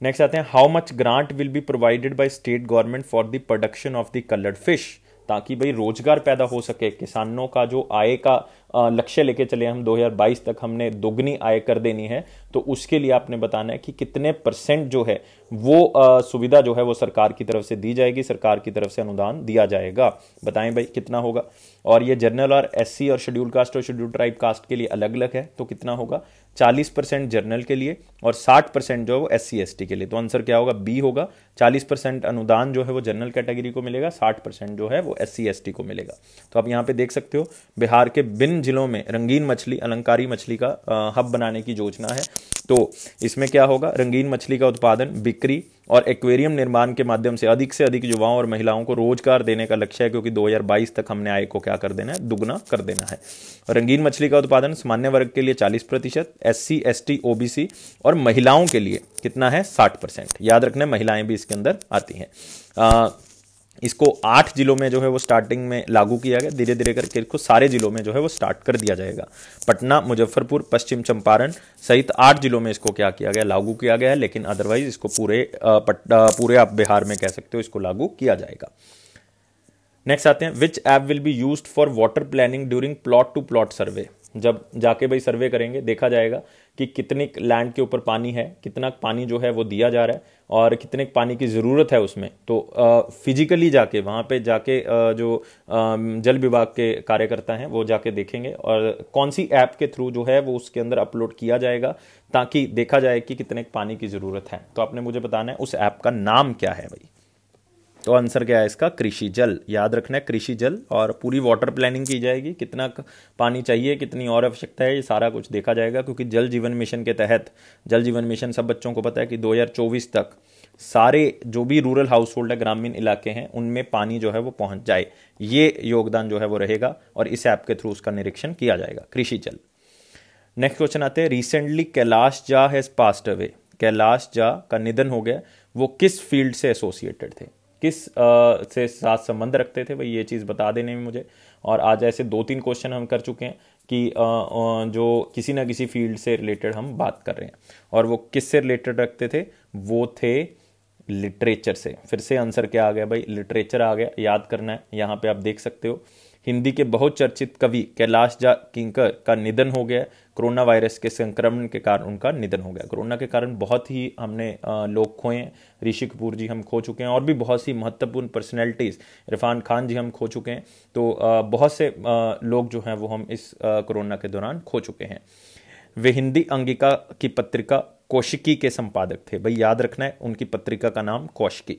नेक्स्ट आते हैं how much grant will be provided by state government for the production of the coloured fish ताकि भाई रोजगार पैदा हो सके किसानों का जो आय का लक्ष्य लेके चले हम 2022 तक हमने दोगुनी आय कर देनी है तो उसके लिए आपने बताना है कि कितने परसेंट जो है वो सुविधा जो है वो सरकार की तरफ से दी जाएगी सरकार की तरफ से अनुदान दिया जाएगा बताएं भाई कितना होगा और ये जनरल और एस और शेड्यूल कास्ट और शेड्यूल ट्राइब कास्ट के लिए अलग अलग है तो कितना होगा 40 परसेंट जनरल के लिए और 60 परसेंट जो है वो एस सी के लिए तो आंसर क्या होगा बी होगा 40 परसेंट अनुदान जो है वो जनरल कैटेगरी को मिलेगा 60 परसेंट जो है वो एस सी को मिलेगा तो आप यहाँ पे देख सकते हो बिहार के बिन विभिन्न जिलों में रंगीन मछली अलंकारी मछली का हब बनाने की योजना है तो इसमें क्या होगा रंगीन मछली का उत्पादन बिक्री और एक्वेरियम निर्माण के माध्यम से अधिक से अधिक युवाओं और महिलाओं को रोजगार देने का लक्ष्य है क्योंकि 2022 तक हमने आय को क्या कर देना है दुगना कर देना है रंगीन मछली का उत्पादन सामान्य वर्ग के लिए 40 प्रतिशत S C S T O B C और महिलाओं के लिए कितना है 60 परसेंट याद रखना महिलाएं भी इसके अंदर आती हैं इसको आठ जिलों में जो है वो स्टार्टिंग में लागू किया गया धीरे धीरे करके इसको सारे जिलों में जो है वो स्टार्ट कर दिया जाएगा पटना मुजफ्फरपुर पश्चिम चंपारण सहित आठ जिलों में इसको क्या किया गया लागू किया गया है लेकिन अदरवाइज इसको पूरे पटना पूरे आप बिहार में कह सकते हो इसको लागू किया जाएगा नेक्स्ट आते हैं which app will be use for water planning during plot to plot survey जब जाके भाई सर्वे करेंगे देखा जाएगा कि कितने लैंड के ऊपर पानी है कितना पानी जो है वो दिया जा रहा है और कितने पानी की ज़रूरत है उसमें तो फिजिकली जाके वहाँ पे जाके आ, जो आ, जल विभाग के कार्यकर्ता हैं वो जाके देखेंगे और कौन सी ऐप के थ्रू जो है वो उसके अंदर अपलोड किया जाएगा ताकि देखा जाए कि कितने पानी की ज़रूरत है तो आपने मुझे बताना है उस ऐप का नाम क्या है भाई तो आंसर क्या है इसका कृषि जल याद रखना है कृषि जल और पूरी वाटर प्लानिंग की जाएगी कितना पानी चाहिए कितनी और आवश्यकता है ये सारा कुछ देखा जाएगा क्योंकि जल जीवन मिशन के तहत जल जीवन मिशन सब बच्चों को पता है कि 2024 तक सारे जो भी रूरल हाउस होल्ड है ग्रामीण इलाके हैं उनमें पानी जो है वो पहुंच जाए ये योगदान जो है वो रहेगा और इस ऐप के थ्रू उसका निरीक्षण किया जाएगा कृषि जल नेक्स्ट क्वेश्चन आते हैं रिसेंटली कैलाश जा हैज़ पास्ट अवे कैलाश जा का निधन हो गया वो किस फील्ड से एसोसिएटेड थे किस आ, से साथ संबंध रखते थे भाई ये चीज़ बता देने में मुझे और आज ऐसे दो तीन क्वेश्चन हम कर चुके हैं कि आ, आ, जो किसी ना किसी फील्ड से रिलेटेड हम बात कर रहे हैं और वो किस से रिलेटेड रखते थे वो थे लिटरेचर से फिर से आंसर क्या आ गया भाई लिटरेचर आ गया याद करना है यहाँ पे आप देख सकते हो हिंदी के बहुत चर्चित कवि कैलाश जा किंकर का निधन हो गया कोरोना वायरस के संक्रमण के कारण उनका निधन हो गया कोरोना के कारण बहुत ही हमने लोग खोए हैं ऋषि कपूर जी हम खो चुके हैं और भी बहुत सी महत्वपूर्ण पर्सनैलिटीज़ इरफान खान जी हम खो चुके हैं तो बहुत से लोग जो हैं वो हम इस कोरोना के दौरान खो चुके हैं वे हिंदी अंगिका की पत्रिका कौशिकी के संपादक थे भाई याद रखना है उनकी पत्रिका का नाम कौशिकी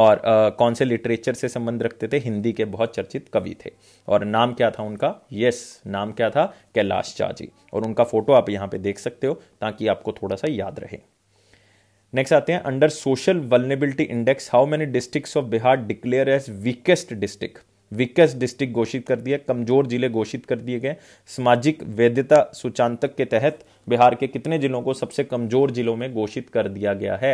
और आ, कौन से लिटरेचर से संबंध रखते थे हिंदी के बहुत चर्चित कवि थे और नाम क्या था उनका यस नाम क्या था कैलाश झा जी और उनका फोटो आप यहाँ पे देख सकते हो ताकि आपको थोड़ा सा याद रहे नेक्स्ट आते हैं under social vulnerability index how many district of Bihar declare as weakest district weakest district घोषित कर दिया कमजोर जिले घोषित कर दिए गए सामाजिक वैधता सूचांतक के तहत बिहार के कितने जिलों को सबसे कमजोर जिलों में घोषित कर दिया गया है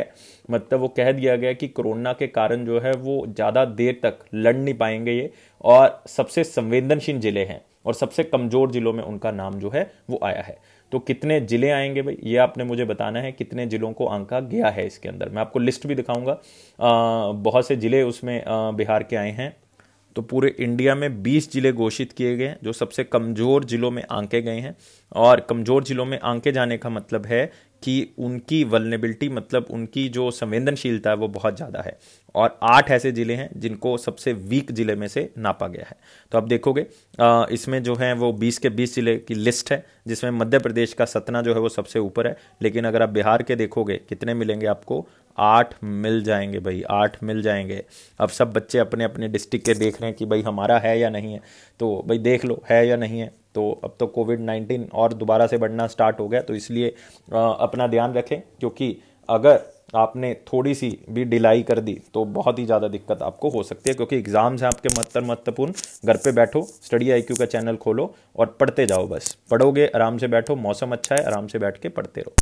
मतलब वो कह दिया गया कि कोरोना के कारण जो है वो ज़्यादा देर तक लड़ नहीं पाएंगे ये और सबसे संवेदनशील जिले हैं और सबसे कमजोर जिलों में उनका नाम जो है वो आया है तो कितने जिले आएंगे भाई ये आपने मुझे बताना है कितने जिलों को आंका गया है इसके अंदर मैं आपको लिस्ट भी दिखाऊंगा बहुत से जिले उसमें बिहार के आए हैं तो पूरे इंडिया में 20 जिले घोषित किए गए हैं जो सबसे कमज़ोर जिलों में आंके गए हैं और कमज़ोर जिलों में आंके जाने का मतलब है कि उनकी वलनेबिलिटी मतलब उनकी जो संवेदनशीलता है वो बहुत ज़्यादा है और आठ ऐसे ज़िले हैं जिनको सबसे वीक ज़िले में से नापा गया है तो आप देखोगे इसमें जो है वो बीस के बीस ज़िले की लिस्ट है जिसमें मध्य प्रदेश का सतना जो है वो सबसे ऊपर है लेकिन अगर आप बिहार के देखोगे कितने मिलेंगे आपको आठ मिल जाएंगे भाई आठ मिल जाएंगे अब सब बच्चे अपने अपने डिस्ट्रिक्ट के देख रहे हैं कि भाई हमारा है या नहीं है तो भाई देख लो है या नहीं है तो अब तो कोविड नाइन्टीन और दोबारा से बढ़ना स्टार्ट हो गया तो इसलिए अपना ध्यान रखें क्योंकि अगर आपने थोड़ी सी भी डिलाई कर दी तो बहुत ही ज़्यादा दिक्कत आपको हो सकती है क्योंकि एग्ज़ाम्स हैं आपके महत्तर महत्वपूर्ण घर पे बैठो स्टडी आई का चैनल खोलो और पढ़ते जाओ बस पढ़ोगे आराम से बैठो मौसम अच्छा है आराम से बैठ के पढ़ते रहो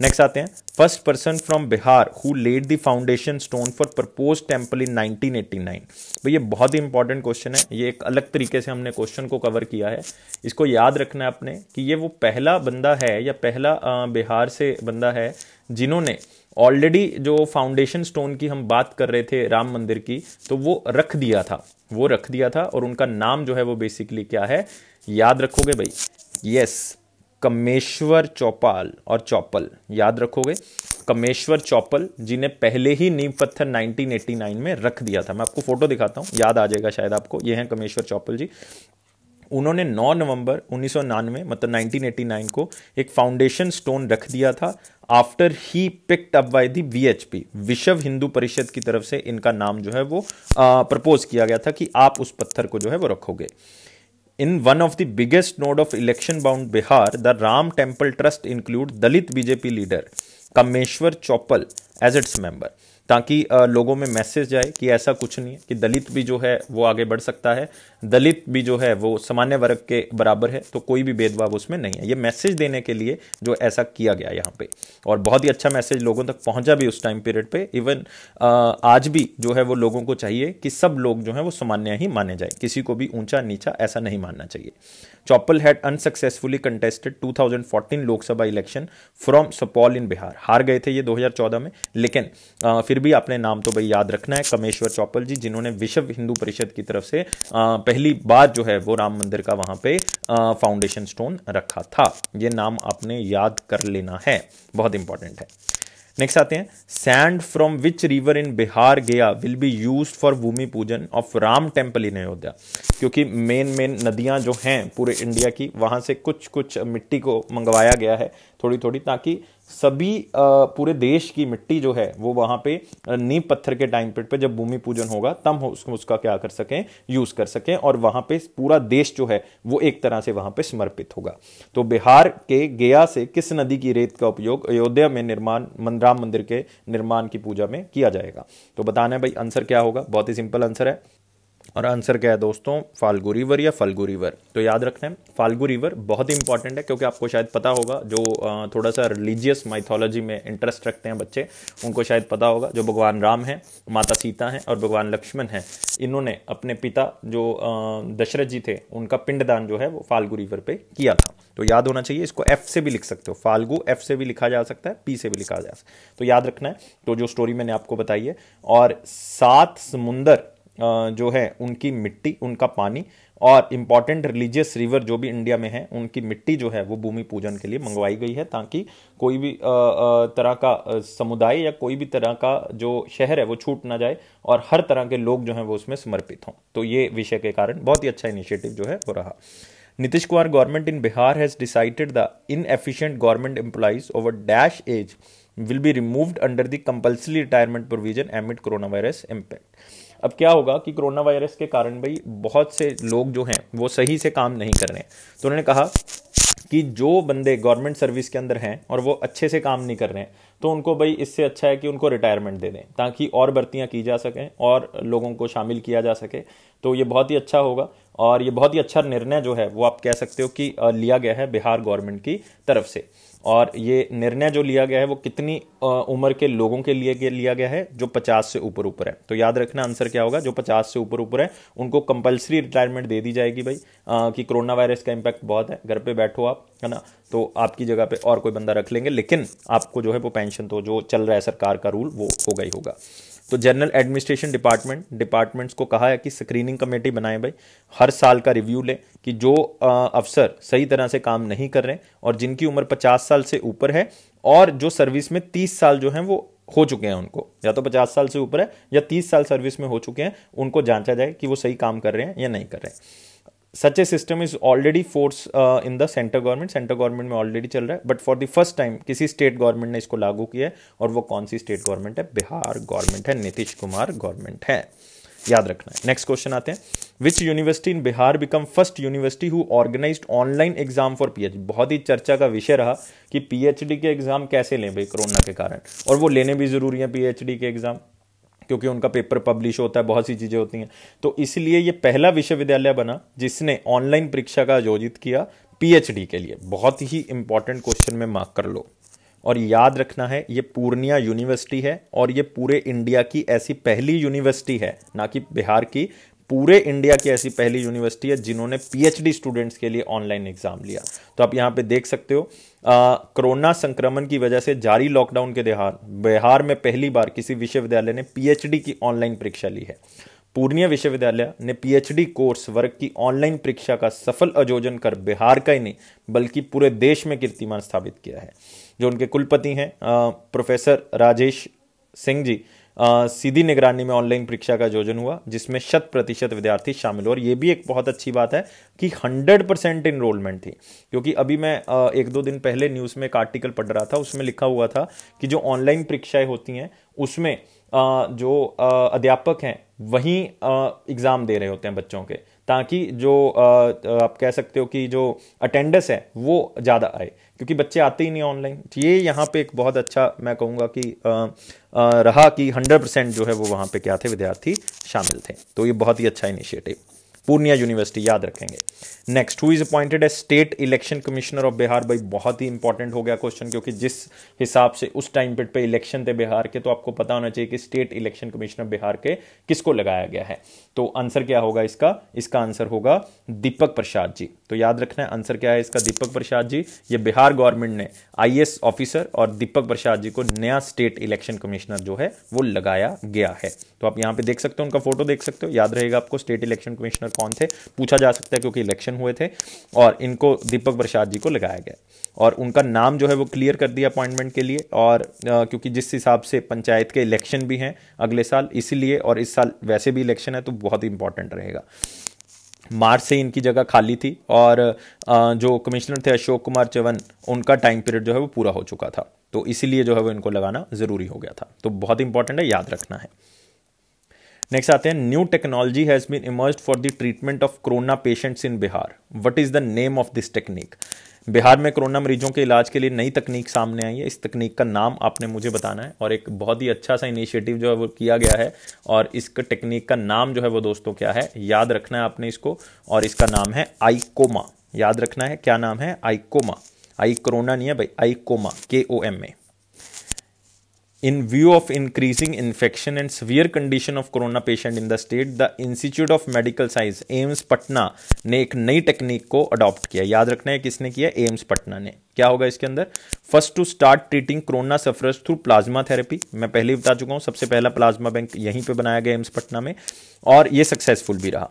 नेक्स्ट आते हैं first person from Bihar who laid the foundation stone for propose temple in 1989 भाई ये बहुत ही इंपॉर्टेंट क्वेश्चन है ये एक अलग तरीके से हमने क्वेश्चन को कवर किया है इसको याद रखना है अपने कि ये वो पहला बंदा है या पहला बिहार से बंदा है जिन्होंने ऑलरेडी जो फाउंडेशन स्टोन की हम बात कर रहे थे राम मंदिर की तो वो रख दिया था वो रख दिया था और उनका नाम जो है वो बेसिकली क्या है याद रखोगे भाई यस कमेश्वर चौपाल और चौपल याद रखोगे कमेश्वर चौपल जिन्हें पहले ही नींव पत्थर 1989 में रख दिया था मैं आपको फोटो दिखाता हूं याद आ जाएगा शायद आपको ये हैं कमेश्वर चौपल जी उन्होंने 9 नवंबर उन्नीस मतलब 1989 को एक फाउंडेशन स्टोन रख दिया था after he picked up by the VHP Vishwa Hindu परिषद की तरफ से इनका नाम जो है वो प्रपोज किया गया था कि आप उस पत्थर को जो है वो रखोगे In one of the biggest node of election-bound Bihar, the Ram Temple Trust include Dalit BJP leader Kameshwar Chopal as its member. ताकि लोगों में मैसेज जाए कि ऐसा कुछ नहीं है कि दलित भी जो है वो आगे बढ़ सकता है दलित भी जो है वो सामान्य वर्ग के बराबर है तो कोई भी भेदभाव उसमें नहीं है ये मैसेज देने के लिए जो ऐसा किया गया यहाँ पे और बहुत ही अच्छा मैसेज लोगों तक पहुँचा भी उस टाइम पीरियड पे इवन आज भी जो है वो लोगों को चाहिए कि सब लोग जो है वो सामान्य ही माने जाए किसी को भी ऊंचा नीचा ऐसा नहीं मानना चाहिए Chaupal had unsuccessfully contested 2014 Lok Sabha election from Supaul in Bihar हार गए थे ये 2014 में लेकिन फिर फिर भी आपने नाम तो भाई याद रखना है कमेश्वर चौपल जी जिन्होंने विश्व हिंदू परिषद की तरफ से पहली बार जो है वो राम मंदिर का वहां पे फाउंडेशन स्टोन रखा था ये नाम आपने याद कर लेना है बहुत इंपॉर्टेंट है नेक्स्ट आते हैं sand from which river in Bihar Gaya will be use for bhoomi pujan of Ram temple in Ayodhya क्योंकि मेन मेन नदियां जो हैं पूरे इंडिया की वहां से कुछ कुछ मिट्टी को मंगवाया गया है थोड़ी थोड़ी ताकि सभी पूरे देश की मिट्टी जो है वो वहाँ पे नींव पत्थर के टाइम पीरियड पे जब भूमि पूजन होगा तब हो उसको उसका क्या कर सकें यूज़ कर सकें और वहाँ पे पूरा देश जो है वो एक तरह से वहाँ पे समर्पित होगा तो बिहार के गया से किस नदी की रेत का उपयोग अयोध्या में निर्माण राम मंदिर के निर्माण की पूजा में किया जाएगा तो बताना है भाई आंसर क्या होगा बहुत ही सिंपल आंसर है और आंसर क्या है दोस्तों फाल्गू रिवर या फाल्गू रिवर तो याद रखना है फाल्गू रिवर बहुत ही इंपॉर्टेंट है क्योंकि आपको शायद पता होगा जो थोड़ा सा रिलीजियस माइथोलॉजी में इंटरेस्ट रखते हैं बच्चे उनको शायद पता होगा जो भगवान राम हैं माता सीता हैं और भगवान लक्ष्मण हैं इन्होंने अपने पिता जो दशरथ जी थे उनका पिंडदान जो है वो फाल्गू रिवर पर किया था तो याद होना चाहिए इसको एफ से भी लिख सकते हो फाल्गू एफ से भी लिखा जा सकता है पी से भी लिखा जा सकता है तो याद रखना है तो जो स्टोरी मैंने आपको बताई है और सात समुंदर जो है उनकी मिट्टी उनका पानी और इम्पॉर्टेंट रिलीजियस रिवर जो भी इंडिया में है उनकी मिट्टी जो है वो भूमि पूजन के लिए मंगवाई गई है ताकि कोई भी तरह का समुदाय या कोई भी तरह का जो शहर है वो छूट ना जाए और हर तरह के लोग जो हैं वो उसमें समर्पित हों तो ये विषय के कारण बहुत ही अच्छा इनिशिएटिव जो है हो रहा Nitish Kumar government in Bihar has decided the inefficient government employees over dash age will be removed under the compulsory retirement provision amid corona virus impact अब क्या होगा कि कोरोना वायरस के कारण भाई बहुत से लोग जो हैं वो सही से काम नहीं कर रहे हैं तो उन्होंने कहा कि जो बंदे गवर्नमेंट सर्विस के अंदर हैं और वो अच्छे से काम नहीं कर रहे हैं तो उनको भाई इससे अच्छा है कि उनको रिटायरमेंट दे दें ताकि और भर्तियाँ की जा सकें और लोगों को शामिल किया जा सके तो ये बहुत ही अच्छा होगा और ये बहुत ही अच्छा निर्णय जो है वो आप कह सकते हो कि लिया गया है बिहार गवर्नमेंट की तरफ से और ये निर्णय जो लिया गया है वो कितनी उम्र के लोगों के लिए लिया गया है जो 50 से ऊपर ऊपर है तो याद रखना आंसर क्या होगा जो 50 से ऊपर ऊपर है उनको कंपलसरी रिटायरमेंट दे दी जाएगी भाई आ, कि कोरोना वायरस का इम्पैक्ट बहुत है घर पे बैठो आप है ना तो आपकी जगह पे और कोई बंदा रख लेंगे लेकिन आपको जो है वो पेंशन तो जो चल रहा है सरकार का रूल वो होगा ही होगा तो जनरल एडमिनिस्ट्रेशन डिपार्टमेंट डिपार्टमेंट्स को कहा है कि स्क्रीनिंग कमेटी बनाएं भाई हर साल का रिव्यू लें कि जो अफसर सही तरह से काम नहीं कर रहे हैं और जिनकी उम्र पचास साल से ऊपर है और जो सर्विस में तीस साल जो है वो हो चुके हैं उनको या तो पचास साल से ऊपर है या तीस साल सर्विस में हो चुके हैं उनको जांचा जाए कि वो सही काम कर रहे हैं या नहीं कर रहे हैं such a system is already force in the center government center government में ऑलरेडी चल रहा है but for the first time किसी स्टेट गवर्नमेंट ने इसको लागू किया है और वो कौन सी स्टेट गवर्नमेंट है बिहार गवर्नमेंट है नीतीश कुमार गवर्नमेंट है याद रखना है नेक्स्ट क्वेश्चन आते हैं which university in Bihar become first university who organize online exam for the बहुत ही चर्चा का विषय रहा कि डी के एग्जाम कैसे लें भाई कोरोना के कारण और वो लेने भी जरूरी है पीएचडी के एग्जाम क्योंकि उनका पेपर पब्लिश होता है बहुत सी चीज़ें होती हैं तो इसलिए ये पहला विश्वविद्यालय बना जिसने ऑनलाइन परीक्षा का आयोजित किया पीएचडी के लिए बहुत ही इंपॉर्टेंट क्वेश्चन में मार्क कर लो और याद रखना है ये पूर्णिया यूनिवर्सिटी है और ये पूरे इंडिया की ऐसी पहली यूनिवर्सिटी है ना कि बिहार की पूरे इंडिया की ऐसी पहली यूनिवर्सिटी है जिन्होंने पीएचडी स्टूडेंट्स के लिए ऑनलाइन एग्जाम लिया तो आप यहाँ पे देख सकते हो कोरोना संक्रमण की वजह से जारी लॉकडाउन के दिहार बिहार में पहली बार किसी विश्वविद्यालय ने पीएचडी की ऑनलाइन परीक्षा ली है पूर्णिया विश्वविद्यालय ने पीएचडी कोर्स वर्ग की ऑनलाइन परीक्षा का सफल आयोजन कर बिहार का ही नहीं बल्कि पूरे देश में कीर्तिमान स्थापित किया है जो उनके कुलपति हैं प्रोफेसर राजेश सिंह जी सीधी निगरानी में ऑनलाइन परीक्षा का आयोजन हुआ जिसमें शत प्रतिशत विद्यार्थी शामिल हुए और ये भी एक बहुत अच्छी बात है कि हंड्रेड परसेंट इनरोलमेंट थी क्योंकि अभी मैं एक दो दिन पहले न्यूज़ में एक आर्टिकल पढ़ रहा था उसमें लिखा हुआ था कि जो ऑनलाइन परीक्षाएं होती हैं उसमें जो अध्यापक हैं वहीं एग्ज़ाम दे रहे होते हैं बच्चों के ताकि जो आप कह सकते हो कि जो अटेंडेंस है वो ज़्यादा आए क्योंकि बच्चे आते ही नहीं ऑनलाइन तो ये यहाँ पे एक बहुत अच्छा मैं कहूँगा कि आ, आ, रहा कि 100 परसेंट जो है वो वहाँ पे क्या थे विद्यार्थी शामिल थे तो ये बहुत ही अच्छा इनिशिएटिव पूर्णिया यूनिवर्सिटी याद रखेंगे next who is appointed a state election commissioner of Bihar भाई बहुत ही इंपॉर्टेंट हो गया क्वेश्चन क्योंकि जिस हिसाब से उस टाइम पीरियड पे इलेक्शन थे बिहार के तो आपको पता होना चाहिए कि स्टेट इलेक्शन कमिश्नर बिहार के किसको लगाया गया है तो आंसर क्या होगा इसका इसका आंसर होगा दीपक प्रसाद जी तो याद रखना है आंसर क्या है इसका दीपक प्रसाद जी ये बिहार गवर्नमेंट ने आई ऑफिसर और दीपक प्रसाद जी को नया स्टेट इलेक्शन कमिश्नर जो है वो लगाया गया है तो आप यहाँ पे देख सकते हो उनका फोटो देख सकते हो याद रहेगा आपको स्टेट इलेक्शन कमिश्नर कौन थे पूछा जा सकता है क्योंकि इलेक्शन हुए थे और इनको दीपक प्रसाद जी को लगाया गया और उनका नाम जो है वो क्लियर कर दिया अपॉइंटमेंट के लिए और आ, क्योंकि जिस हिसाब से पंचायत के इलेक्शन भी हैं अगले साल इसीलिए और इस साल वैसे भी इलेक्शन है तो बहुत ही इंपॉर्टेंट रहेगा मार्च से इनकी जगह खाली थी और जो कमिश्नर थे अशोक कुमार चवन उनका टाइम पीरियड जो है वो पूरा हो चुका था तो इसीलिए जो है वो इनको लगाना ज़रूरी हो गया था तो बहुत इंपॉर्टेंट है याद रखना है नेक्स्ट आते हैं new technology has been emerge for the treatment of corona patients in Bihar what is the name of this technique Bihar में कोरोना मरीजों के इलाज के लिए नई तकनीक सामने आई है इस तकनीक का नाम आपने मुझे बताना है और एक बहुत ही अच्छा सा इनिशिएटिव जो है वो किया गया है और इस टेक्निक का नाम जो है वो दोस्तों क्या है याद रखना है आपने इसको और इसका नाम है आईकोमा याद रखना है क्या नाम है आईकोमा आई कोरोना नहीं है भाई आईकोमा के O M A in view of increasing infection and severe condition of corona patient in the state the institute of medical science AIIMS Patna ने एक नई टेक्निक को अडॉप्ट किया याद रखना है किसने किया एम्स पटना ने क्या होगा इसके अंदर first to start treating corona sufferers through plasma therapy मैं पहले ही बता चुका हूं सबसे पहला प्लाज्मा बैंक यहीं पे बनाया गया एम्स पटना में और ये सक्सेसफुल भी रहा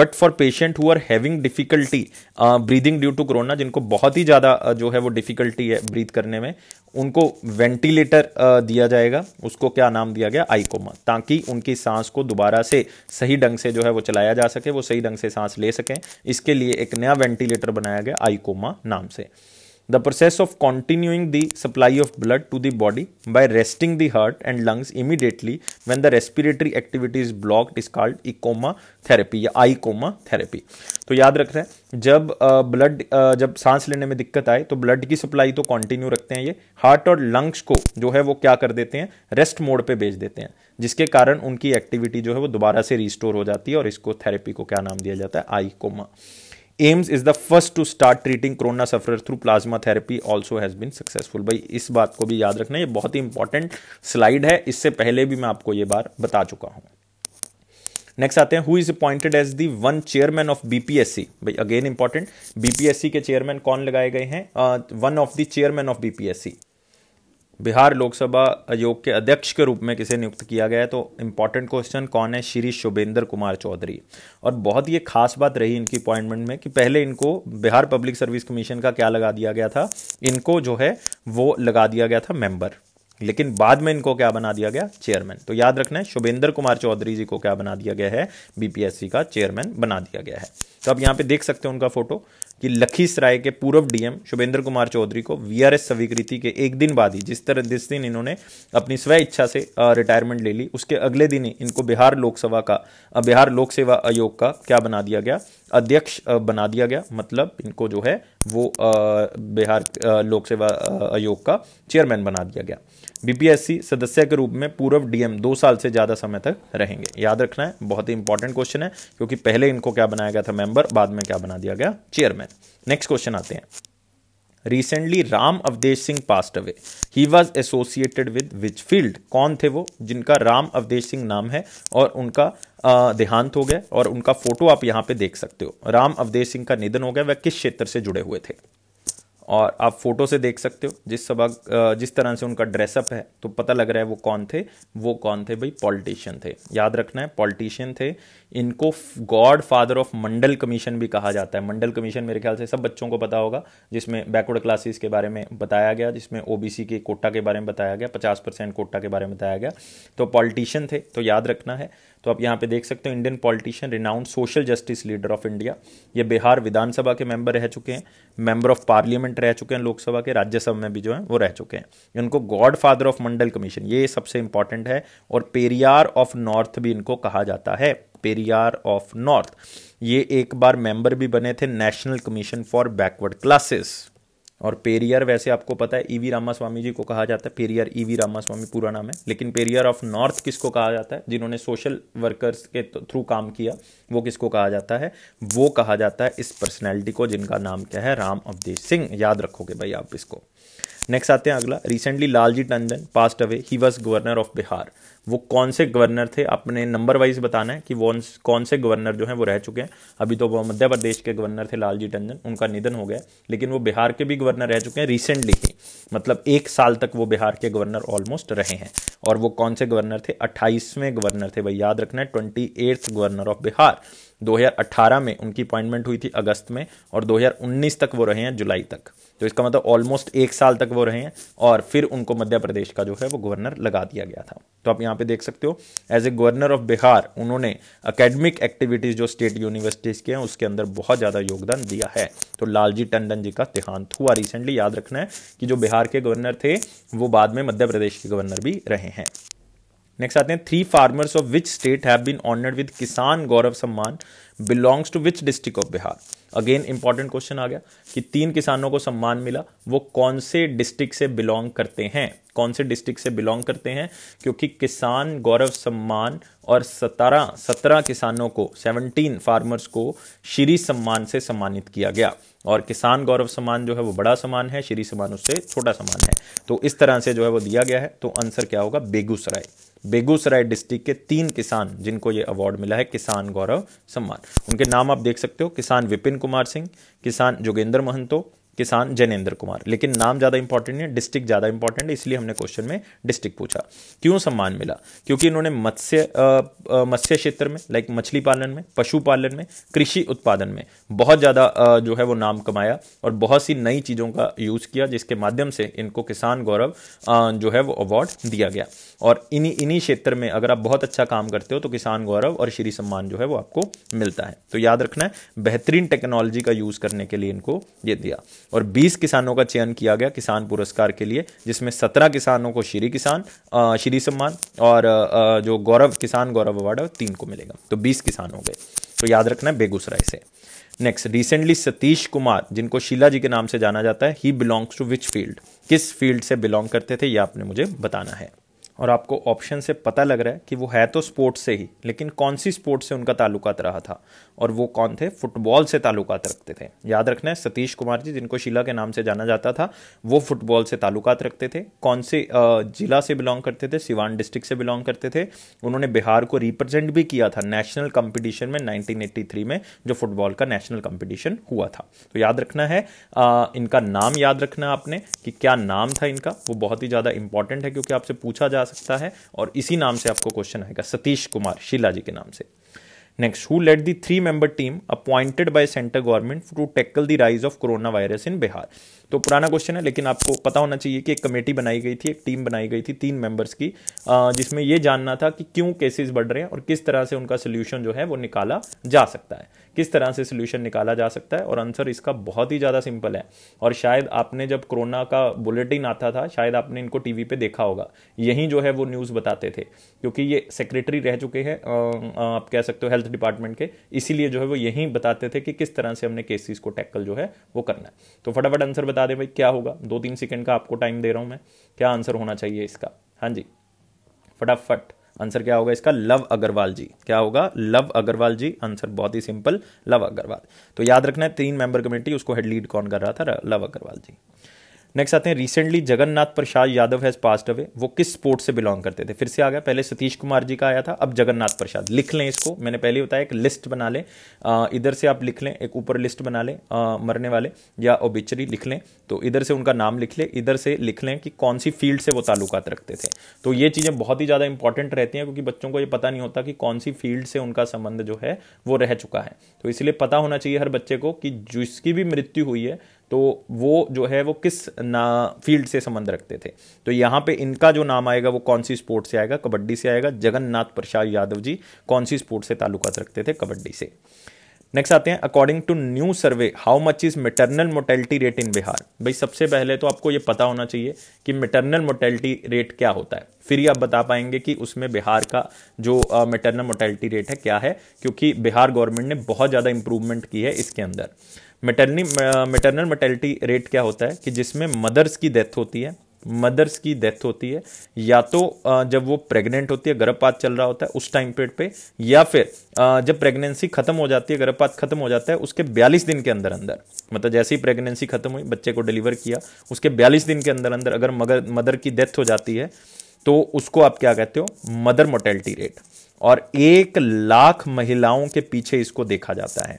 but for patient who are having difficulty breathing due to corona जिनको बहुत ही ज़्यादा uh, जो है वो डिफिकल्टी है ब्रीथ करने में उनको वेंटिलेटर uh, दिया जाएगा उसको क्या नाम दिया गया आईकोमा ताकि उनकी सांस को दोबारा से सही ढंग से जो है वो चलाया जा सके वो सही ढंग से सांस ले सकें इसके लिए एक नया वेंटिलेटर बनाया गया आईकोमा नाम से The process of continuing the supply of blood to the body by resting the heart and lungs immediately when the respiratory activity is blocked is called ECMO therapy या आई कोमा थेरेपी तो याद रहे हैं जब ब्लड जब सांस लेने में दिक्कत आए तो ब्लड की सप्लाई तो कंटिन्यू रखते हैं ये हार्ट और लंग्स को जो है वो क्या कर देते हैं रेस्ट मोड पे भेज देते हैं जिसके कारण उनकी एक्टिविटी जो है वो दोबारा से रिस्टोर हो जाती है और इसको थेरेपी को क्या नाम दिया जाता है ECMO AIIMS is the first to start treating corona sufferer through plasma therapy also has been successful भाई इस बात को भी याद रखना ये बहुत ही इंपॉर्टेंट स्लाइड है इससे पहले भी मैं आपको ये बार बता चुका हूं नेक्स्ट आते हैं who is appointed as the one chairman of BPSC भाई अगेन इंपॉर्टेंट बीपीएससी के चेयरमैन कौन लगाए गए हैं one of the chairman of BPSC Bihar लोकसभा आयोग के अध्यक्ष के रूप में किसे नियुक्त किया गया है तो इम्पॉर्टेंट क्वेश्चन कौन है श्री शुभेंद्र कुमार चौधरी और बहुत ये खास बात रही इनकी अपॉइंटमेंट में कि पहले इनको बिहार पब्लिक सर्विस कमीशन का क्या लगा दिया गया था इनको जो है वो लगा दिया गया था मेंबर लेकिन बाद में इनको क्या बना दिया गया चेयरमैन तो याद रखना है शुभेंद्र कुमार चौधरी जी को क्या बना दिया गया है बीपीएससी का चेयरमैन बना दिया गया है तो आप यहां पे देख सकते हो उनका फोटो कि लखीसराय के पूर्व डीएम शुभेंद्र कुमार चौधरी को वीआरएस स्वीकृति के एक दिन बाद ही जिस तरह जिस दिन इन्होंने अपनी स्व इच्छा से रिटायरमेंट ले ली उसके अगले दिन ही इनको बिहार लोकसभा का बिहार लोक सेवा आयोग का क्या बना दिया गया अध्यक्ष बना दिया गया मतलब इनको जो है वो बिहार लोक सेवा आयोग का चेयरमैन बना दिया गया बीपीएससी सदस्य के रूप में पूर्व डीएम दो साल से ज़्यादा समय तक रहेंगे याद रखना है बहुत ही इंपॉर्टेंट क्वेश्चन है क्योंकि पहले इनको क्या बनाया गया था मेंबर बाद में क्या बना दिया गया चेयरमैन नेक्स्ट क्वेश्चन आते हैं recently Ram Awadhesh Singh passed away he was associated with which field कौन थे वो जिनका राम अवधेश सिंह नाम है और उनका देहांत हो गए और उनका फोटो आप यहाँ पे देख सकते हो राम अवधेश सिंह का निधन हो गया वह किस क्षेत्र से जुड़े हुए थे और आप फोटो से देख सकते हो जिस सबक जिस तरह से उनका ड्रेसअप है तो पता लग रहा है वो कौन थे वो कौन थे भाई पॉलिटिशियन थे याद रखना है पॉलिटिशियन थे इनको god father of Mandal commission भी कहा जाता है मंडल कमीशन मेरे ख्याल से सब बच्चों को पता होगा जिसमें बैकवर्ड क्लासेस के बारे में बताया गया जिसमें ओ के कोटा के बारे में बताया गया पचास परसेंट कोटा के बारे में बताया गया तो पॉलिटिशियन थे तो याद रखना है तो आप यहाँ पे देख सकते हो Indian politician renowned social justice leader of India ये बिहार विधानसभा के मेंबर रह चुके हैं मेंबर ऑफ पार्लियामेंट रह चुके हैं लोकसभा के राज्यसभा में भी जो है वो रह चुके हैं इनको god father of Mandal commission ये सबसे इंपॉर्टेंट है और पेरियार ऑफ नॉर्थ भी इनको कहा जाता है पेरियार ऑफ नॉर्थ ये एक बार मेंबर भी बने थे national commission for backward classes और पेरियर वैसे आपको पता है ईवी e रामास्वामी जी को कहा जाता है पेरियर ईवी रामास्वामी पूरा नाम है लेकिन पेरियर ऑफ नॉर्थ किसको कहा जाता है जिन्होंने सोशल वर्कर्स के थ्रू काम किया वो किसको कहा जाता है वो कहा जाता है इस पर्सनैलिटी को जिनका नाम क्या है राम अवधेश सिंह याद रखोगे भाई आप इसको नेक्स्ट आते हैं अगला recently Lalji Tandon passed away he was governor of Bihar वो कौन से गवर्नर थे अपने नंबर वाइज बताना है कि वो कौन से गवर्नर जो हैं वो रह चुके हैं अभी तो वो मध्य प्रदेश के गवर्नर थे लालजी टंडन उनका निधन हो गया लेकिन वो बिहार के भी गवर्नर रह चुके हैं रिसेंटली ही मतलब एक साल तक वो बिहार के गवर्नर ऑलमोस्ट रहे हैं और वो कौन से गवर्नर थे अट्ठाईसवें गवर्नर थे भाई याद रखना है ट्वेंटी गवर्नर ऑफ बिहार 2018 में उनकी अपॉइंटमेंट हुई थी अगस्त में और 2019 तक वो रहे हैं जुलाई तक तो इसका मतलब ऑलमोस्ट एक साल तक वो रहे हैं और फिर उनको मध्य प्रदेश का जो है वो गवर्नर लगा दिया गया था तो आप यहाँ पे देख सकते हो as a governor of Bihar उन्होंने अकेडमिक एक्टिविटीज़ जो स्टेट यूनिवर्सिटीज़ के हैं उसके अंदर बहुत ज़्यादा योगदान दिया है तो लालजी टंडन जी का देहांत हुआ रिसेंटली याद रखना है कि जो बिहार के गवर्नर थे वो बाद में मध्य प्रदेश के गवर्नर भी रहे हैं नेक्स्ट आते हैं three farmers of which state have been honoured with Kisan Gaurav Samman belongs to which district of Bihar again important question आ गया कि तीन किसानों को सम्मान मिला वो कौन से डिस्ट्रिक्ट से बिलोंग करते हैं कौन से डिस्ट्रिक्ट से बिलोंग करते हैं क्योंकि किसान गौरव सम्मान और सतारह सत्रह किसानों को सेवनटीन फार्मर्स को श्री सम्मान से सम्मानित किया गया और किसान गौरव सम्मान जो है वो बड़ा सम्मान है श्री सम्मान उससे छोटा सम्मान है तो इस तरह से जो है वो दिया गया है तो आंसर क्या होगा बेगूसराय बेगूसराय डिस्ट्रिक्ट के तीन किसान जिनको ये अवार्ड मिला है किसान गौरव सम्मान उनके नाम आप देख सकते हो किसान विपिन कुमार सिंह किसान जोगेंद्र महंतो किसान जैनेन्द्र कुमार लेकिन नाम ज़्यादा इंपॉर्टेंट नहीं है डिस्ट्रिक्ट ज़्यादा इंपॉर्टेंट है इसलिए हमने क्वेश्चन में डिस्ट्रिक्ट पूछा क्यों सम्मान मिला क्योंकि इन्होंने मत्स्य मत्स्य क्षेत्र में लाइक मछली पालन में पशुपालन में कृषि उत्पादन में बहुत ज़्यादा जो है वो नाम कमाया और बहुत सी नई चीज़ों का यूज़ किया जिसके माध्यम से इनको किसान गौरव जो है वो अवार्ड दिया गया और इन्हीं इन्हीं क्षेत्र में अगर आप बहुत अच्छा काम करते हो तो किसान गौरव और श्री सम्मान जो है वो आपको मिलता है तो याद रखना है बेहतरीन टेक्नोलॉजी का यूज़ करने के लिए इनको ये दिया और बीस किसानों का चयन किया गया किसान पुरस्कार के लिए जिसमें सत्रह किसानों को श्री किसान श्री सम्मान और जो गौरव किसान गौरव अवार्ड है तीन को मिलेगा तो बीस किसान हो गए तो याद रखना है बेगूसराय से नेक्स्ट रिसेंटली सतीश कुमार जिनको शीला जी के नाम से जाना जाता है he belongs to which field किस फील्ड से बिलोंग करते थे ये आपने मुझे बताना है और आपको ऑप्शन से पता लग रहा है कि वो है तो स्पोर्ट्स से ही लेकिन कौन सी स्पोर्ट्स से उनका ताल्लुकात रहा था और वो कौन थे फुटबॉल से ताल्लुकात रखते थे याद रखना है सतीश कुमार जी जिनको शीला के नाम से जाना जाता था वो फुटबॉल से ताल्लुकात रखते थे कौन से जिला से बिलोंग करते थे सिवान डिस्ट्रिक्ट से बिलोंग करते थे उन्होंने बिहार को रिप्रेजेंट भी किया था नेशनल कंपटीशन में नाइनटीन में जो फुटबॉल का नेशनल कंपटीशन हुआ था तो याद रखना है आ, इनका नाम याद रखना आपने कि क्या नाम था इनका वो बहुत ही ज़्यादा इंपॉर्टेंट है क्योंकि आपसे पूछा जा सकता है और इसी नाम से आपको क्वेश्चन आएगा सतीश कुमार शीला जी के नाम से next who led the three member team appointed by center government to tackle the rise of corona virus in Bihar तो पुराना क्वेश्चन है लेकिन आपको पता होना चाहिए कि एक कमेटी बनाई गई थी एक टीम बनाई गई थी तीन मेंबर्स की जिसमें यह जानना था कि क्यों केसेस बढ़ रहे हैं और किस तरह से उनका सोल्यूशन जो है वो निकाला जा सकता है किस तरह से सोल्यूशन निकाला जा सकता है और आंसर इसका बहुत ही ज़्यादा सिंपल है और शायद आपने जब कोरोना का बुलेटिन आता था शायद आपने इनको टीवी पे देखा होगा यही जो है वो न्यूज़ बताते थे क्योंकि ये सेक्रेटरी रह चुके हैं आप कह सकते हो हेल्थ डिपार्टमेंट के इसीलिए जो है वो यही बताते थे कि किस तरह से हमने केसेस को टैकल जो है वो करना है तो फटाफट आंसर बता दे भाई क्या होगा दो तीन सेकेंड का आपको टाइम दे रहा हूँ मैं क्या आंसर होना चाहिए इसका हाँ जी फटाफट आंसर क्या होगा इसका लव अग्रवाल जी क्या होगा लव अग्रवाल जी आंसर बहुत ही सिंपल लव अग्रवाल तो याद रखना है तीन मेंबर कमेटी उसको हेड लीड कौन कर रहा था लव अग्रवाल जी नेक्स्ट आते हैं recently Jagannath Prasad Yadav has passed away वो किस स्पोर्ट से बिलोंग करते थे फिर से आ गया पहले सतीश कुमार जी का आया था अब जगन्नाथ प्रसाद लिख लें इसको मैंने पहले बताया एक लिस्ट बना लें इधर से आप लिख लें एक ऊपर लिस्ट बना लें मरने वाले या ओबिचरी लिख लें तो इधर से उनका नाम लिख लें इधर से लिख लें कि कौन सी फील्ड से वो ताल्लुकात रखते थे तो ये चीज़ें बहुत ही ज़्यादा इंपॉर्टेंट रहती हैं क्योंकि बच्चों को ये पता नहीं होता कि कौन सी फील्ड से उनका संबंध जो है वो रह चुका है तो इसलिए पता होना चाहिए हर बच्चे को कि जिसकी भी मृत्यु हुई है तो वो जो है वो किस ना फील्ड से संबंध रखते थे तो यहाँ पे इनका जो नाम आएगा वो कौन सी स्पोर्ट से आएगा कबड्डी से आएगा जगन्नाथ प्रसाद यादव जी कौन सी स्पोर्ट से ताल्लुकात रखते थे कबड्डी से नेक्स्ट आते हैं according to new survey how much is maternal mortality rate in Bihar भाई सबसे पहले तो आपको ये पता होना चाहिए कि मेटरनल मोटेलिटी रेट क्या होता है फिर ही आप बता पाएंगे कि उसमें बिहार का जो मेटरनल मोटेलिटी रेट है क्या है क्योंकि बिहार गवर्नमेंट ने बहुत ज़्यादा इंप्रूवमेंट की है इसके अंदर मेटर्नी मेटर्नल मोटेलिटी रेट क्या होता है कि जिसमें मदर्स की डेथ होती है मदर्स की डेथ होती है या तो जब वो प्रेग्नेंट होती है गर्भपात चल रहा होता है उस टाइम पीरियड पे या फिर जब प्रेगनेंसी खत्म हो जाती है गर्भपात खत्म हो जाता है उसके 42 दिन के अंदर अंदर मतलब जैसे ही प्रेगनेंसी खत्म हुई बच्चे को डिलीवर किया उसके 42 दिन के अंदर अंदर अगर मगर मदर की डेथ हो जाती है तो उसको आप क्या कहते हो मदर मोटेलिटी रेट और एक लाख महिलाओं के पीछे इसको देखा जाता है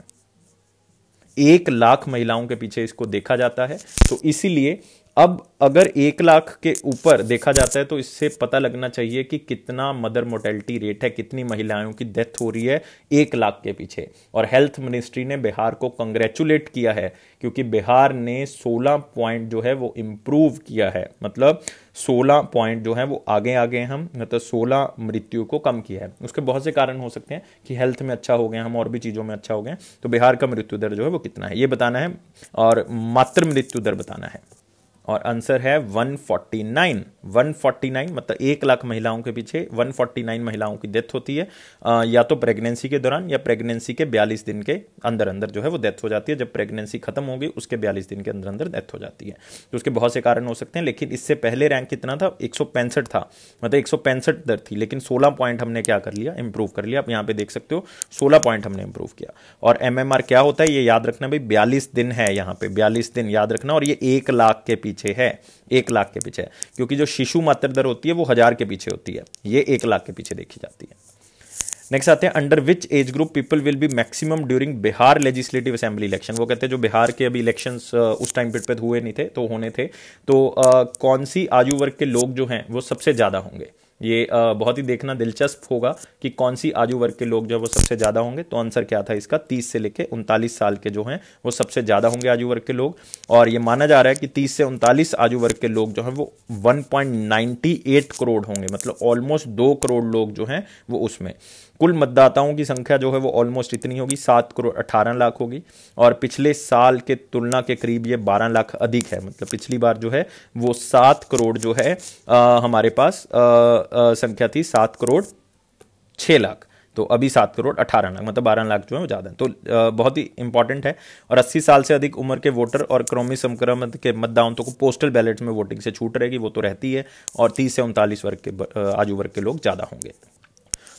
एक लाख महिलाओं के पीछे इसको देखा जाता है तो इसीलिए अब अगर एक लाख के ऊपर देखा जाता है तो इससे पता लगना चाहिए कि कितना मदर मोटेलिटी रेट है कितनी महिलाओं की डेथ हो रही है एक लाख के पीछे और हेल्थ मिनिस्ट्री ने बिहार को कंग्रेचुलेट किया है क्योंकि बिहार ने 16 पॉइंट जो है वो इम्प्रूव किया है मतलब 16 पॉइंट जो है वो आगे आगे हम मतलब सोलह मृत्यु को कम किया है उसके बहुत से कारण हो सकते हैं कि हेल्थ में अच्छा हो गया हम और भी चीज़ों में अच्छा हो गए तो बिहार का मृत्यु दर जो है वो कितना है ये बताना है और मातृ मृत्यु दर बताना है और आंसर है 149 149 मतलब एक लाख महिलाओं के पीछे 149 महिलाओं की डेथ होती है आ, या तो प्रेगनेंसी के दौरान या प्रेगनेंसी के 42 दिन के अंदर अंदर जो है वो डेथ हो जाती है जब प्रेगनेंसी खत्म होगी उसके 42 दिन के अंदर अंदर डेथ हो जाती है तो उसके बहुत से कारण हो सकते हैं लेकिन इससे पहले रैंक कितना था एक था मतलब एक दर थी लेकिन सोलह पॉइंट हमने क्या कर लिया इंप्रूव कर लिया आप यहाँ पे देख सकते हो सोलह पॉइंट हमने इंप्रूव किया और एम क्या होता है ये याद रखना भाई बयालीस दिन है यहाँ पे बयालीस दिन याद रखना और ये एक लाख के पीछे पीछे है एक लाख के पीछे है क्योंकि जो शिशु मात्र दर होती है वो हज़ार के पीछे होती है ये एक लाख के पीछे देखी जाती है नेक्स्ट आते हैं under which age group people will be maximum during Bihar legislative assembly election वो कहते हैं जो बिहार के अभी इलेक्शन उस टाइम पीरियड पर हुए नहीं थे तो होने थे तो आ, कौन सी आयु वर्ग के लोग जो हैं वो सबसे ज़्यादा होंगे ये बहुत ही देखना दिलचस्प होगा कि कौन सी आयु वर्ग के लोग जो है वो सबसे ज़्यादा होंगे तो आंसर क्या था इसका तीस से लेकर उनतालीस साल के जो हैं वो सबसे ज़्यादा होंगे आयु वर्ग के लोग और ये माना जा रहा है कि तीस से उनतालीस आयु वर्ग के लोग जो हैं वो वन करोड़ होंगे मतलब ऑलमोस्ट दो करोड़ लोग जो हैं वो उसमें कुल मतदाताओं की संख्या जो है वो ऑलमोस्ट इतनी होगी सात करोड़ अठारह लाख होगी और पिछले साल के तुलना के करीब ये बारह लाख अधिक है मतलब पिछली बार जो है वो सात करोड़ जो है आ, हमारे पास आ, आ, संख्या थी सात करोड़ छः लाख तो अभी सात करोड़ अठारह लाख मतलब बारह लाख जो है वो ज़्यादा है तो बहुत ही इंपॉर्टेंट है और अस्सी साल से अधिक उम्र के वोटर और क्रोमी संक्रमण के मतदाताओं को पोस्टल बैलेट में वोटिंग से छूट रहेगी वो तो रहती है और तीस से उनतालीस वर्ग के आयु वर्ग के लोग ज़्यादा होंगे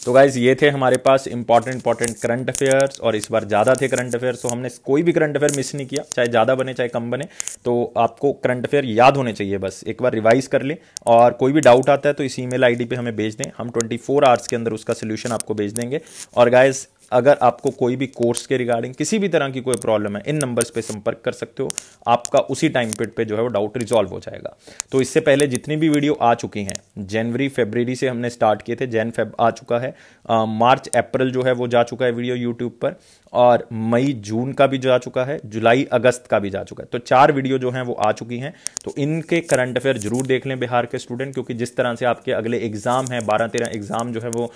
तो गाइज ये थे हमारे पास इंपॉर्टेंट इंपॉर्टेंट करंट अफेयर्स और इस बार ज़्यादा थे करंट अफेयर्स तो हमने कोई भी करंट अफेयर मिस नहीं किया चाहे ज़्यादा बने चाहे कम बने तो आपको करंट अफेयर याद होने चाहिए बस एक बार रिवाइज कर लें और कोई भी डाउट आता है तो इस ई मेल हमें भेज दें हम ट्वेंटी आवर्स के अंदर उसका सोल्यूशन आपको भेज देंगे और गाइज अगर आपको कोई भी कोर्स के रिगार्डिंग किसी भी तरह की कोई प्रॉब्लम है इन नंबर्स पे संपर्क कर सकते हो आपका उसी टाइम पीरियड पे जो है वो डाउट रिजॉल्व हो जाएगा तो इससे पहले जितनी भी वीडियो आ चुकी हैं जनवरी फेबररी से हमने स्टार्ट किए थे जैन फेब आ चुका है आ, मार्च अप्रैल जो है वो जा चुका है वीडियो यूट्यूब पर और मई जून का भी जा चुका है जुलाई अगस्त का भी जा चुका है तो चार वीडियो जो हैं वो आ चुकी हैं तो इनके करंट अफेयर जरूर देख लें बिहार के स्टूडेंट क्योंकि जिस तरह से आपके अगले एग्जाम हैं बारह तेरह एग्जाम जो है वो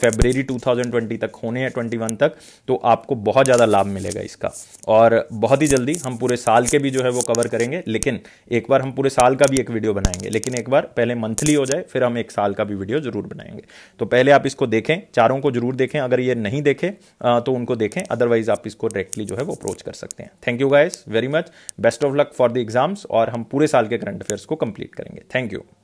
फेबररी 2020 तक होने हैं ट्वेंटी तक तो आपको बहुत ज़्यादा लाभ मिलेगा इसका और बहुत ही जल्दी हम पूरे साल के भी जो है वो कवर करेंगे लेकिन एक बार हम पूरे साल का भी एक वीडियो बनाएंगे लेकिन एक बार पहले मंथली हो जाए फिर हम एक साल का भी वीडियो जरूर बनाएंगे तो पहले आप इसको देखें चारों को जरूर देखें अगर ये नहीं देखें तो उनको देखें अदरवाइज आप इसको डायरेक्टली जो है वो अप्रोच कर सकते हैं thank you guys very much best of luck for the exams और हम पूरे साल के करंट अफेयर्स को कंप्लीट करेंगे थैंक यू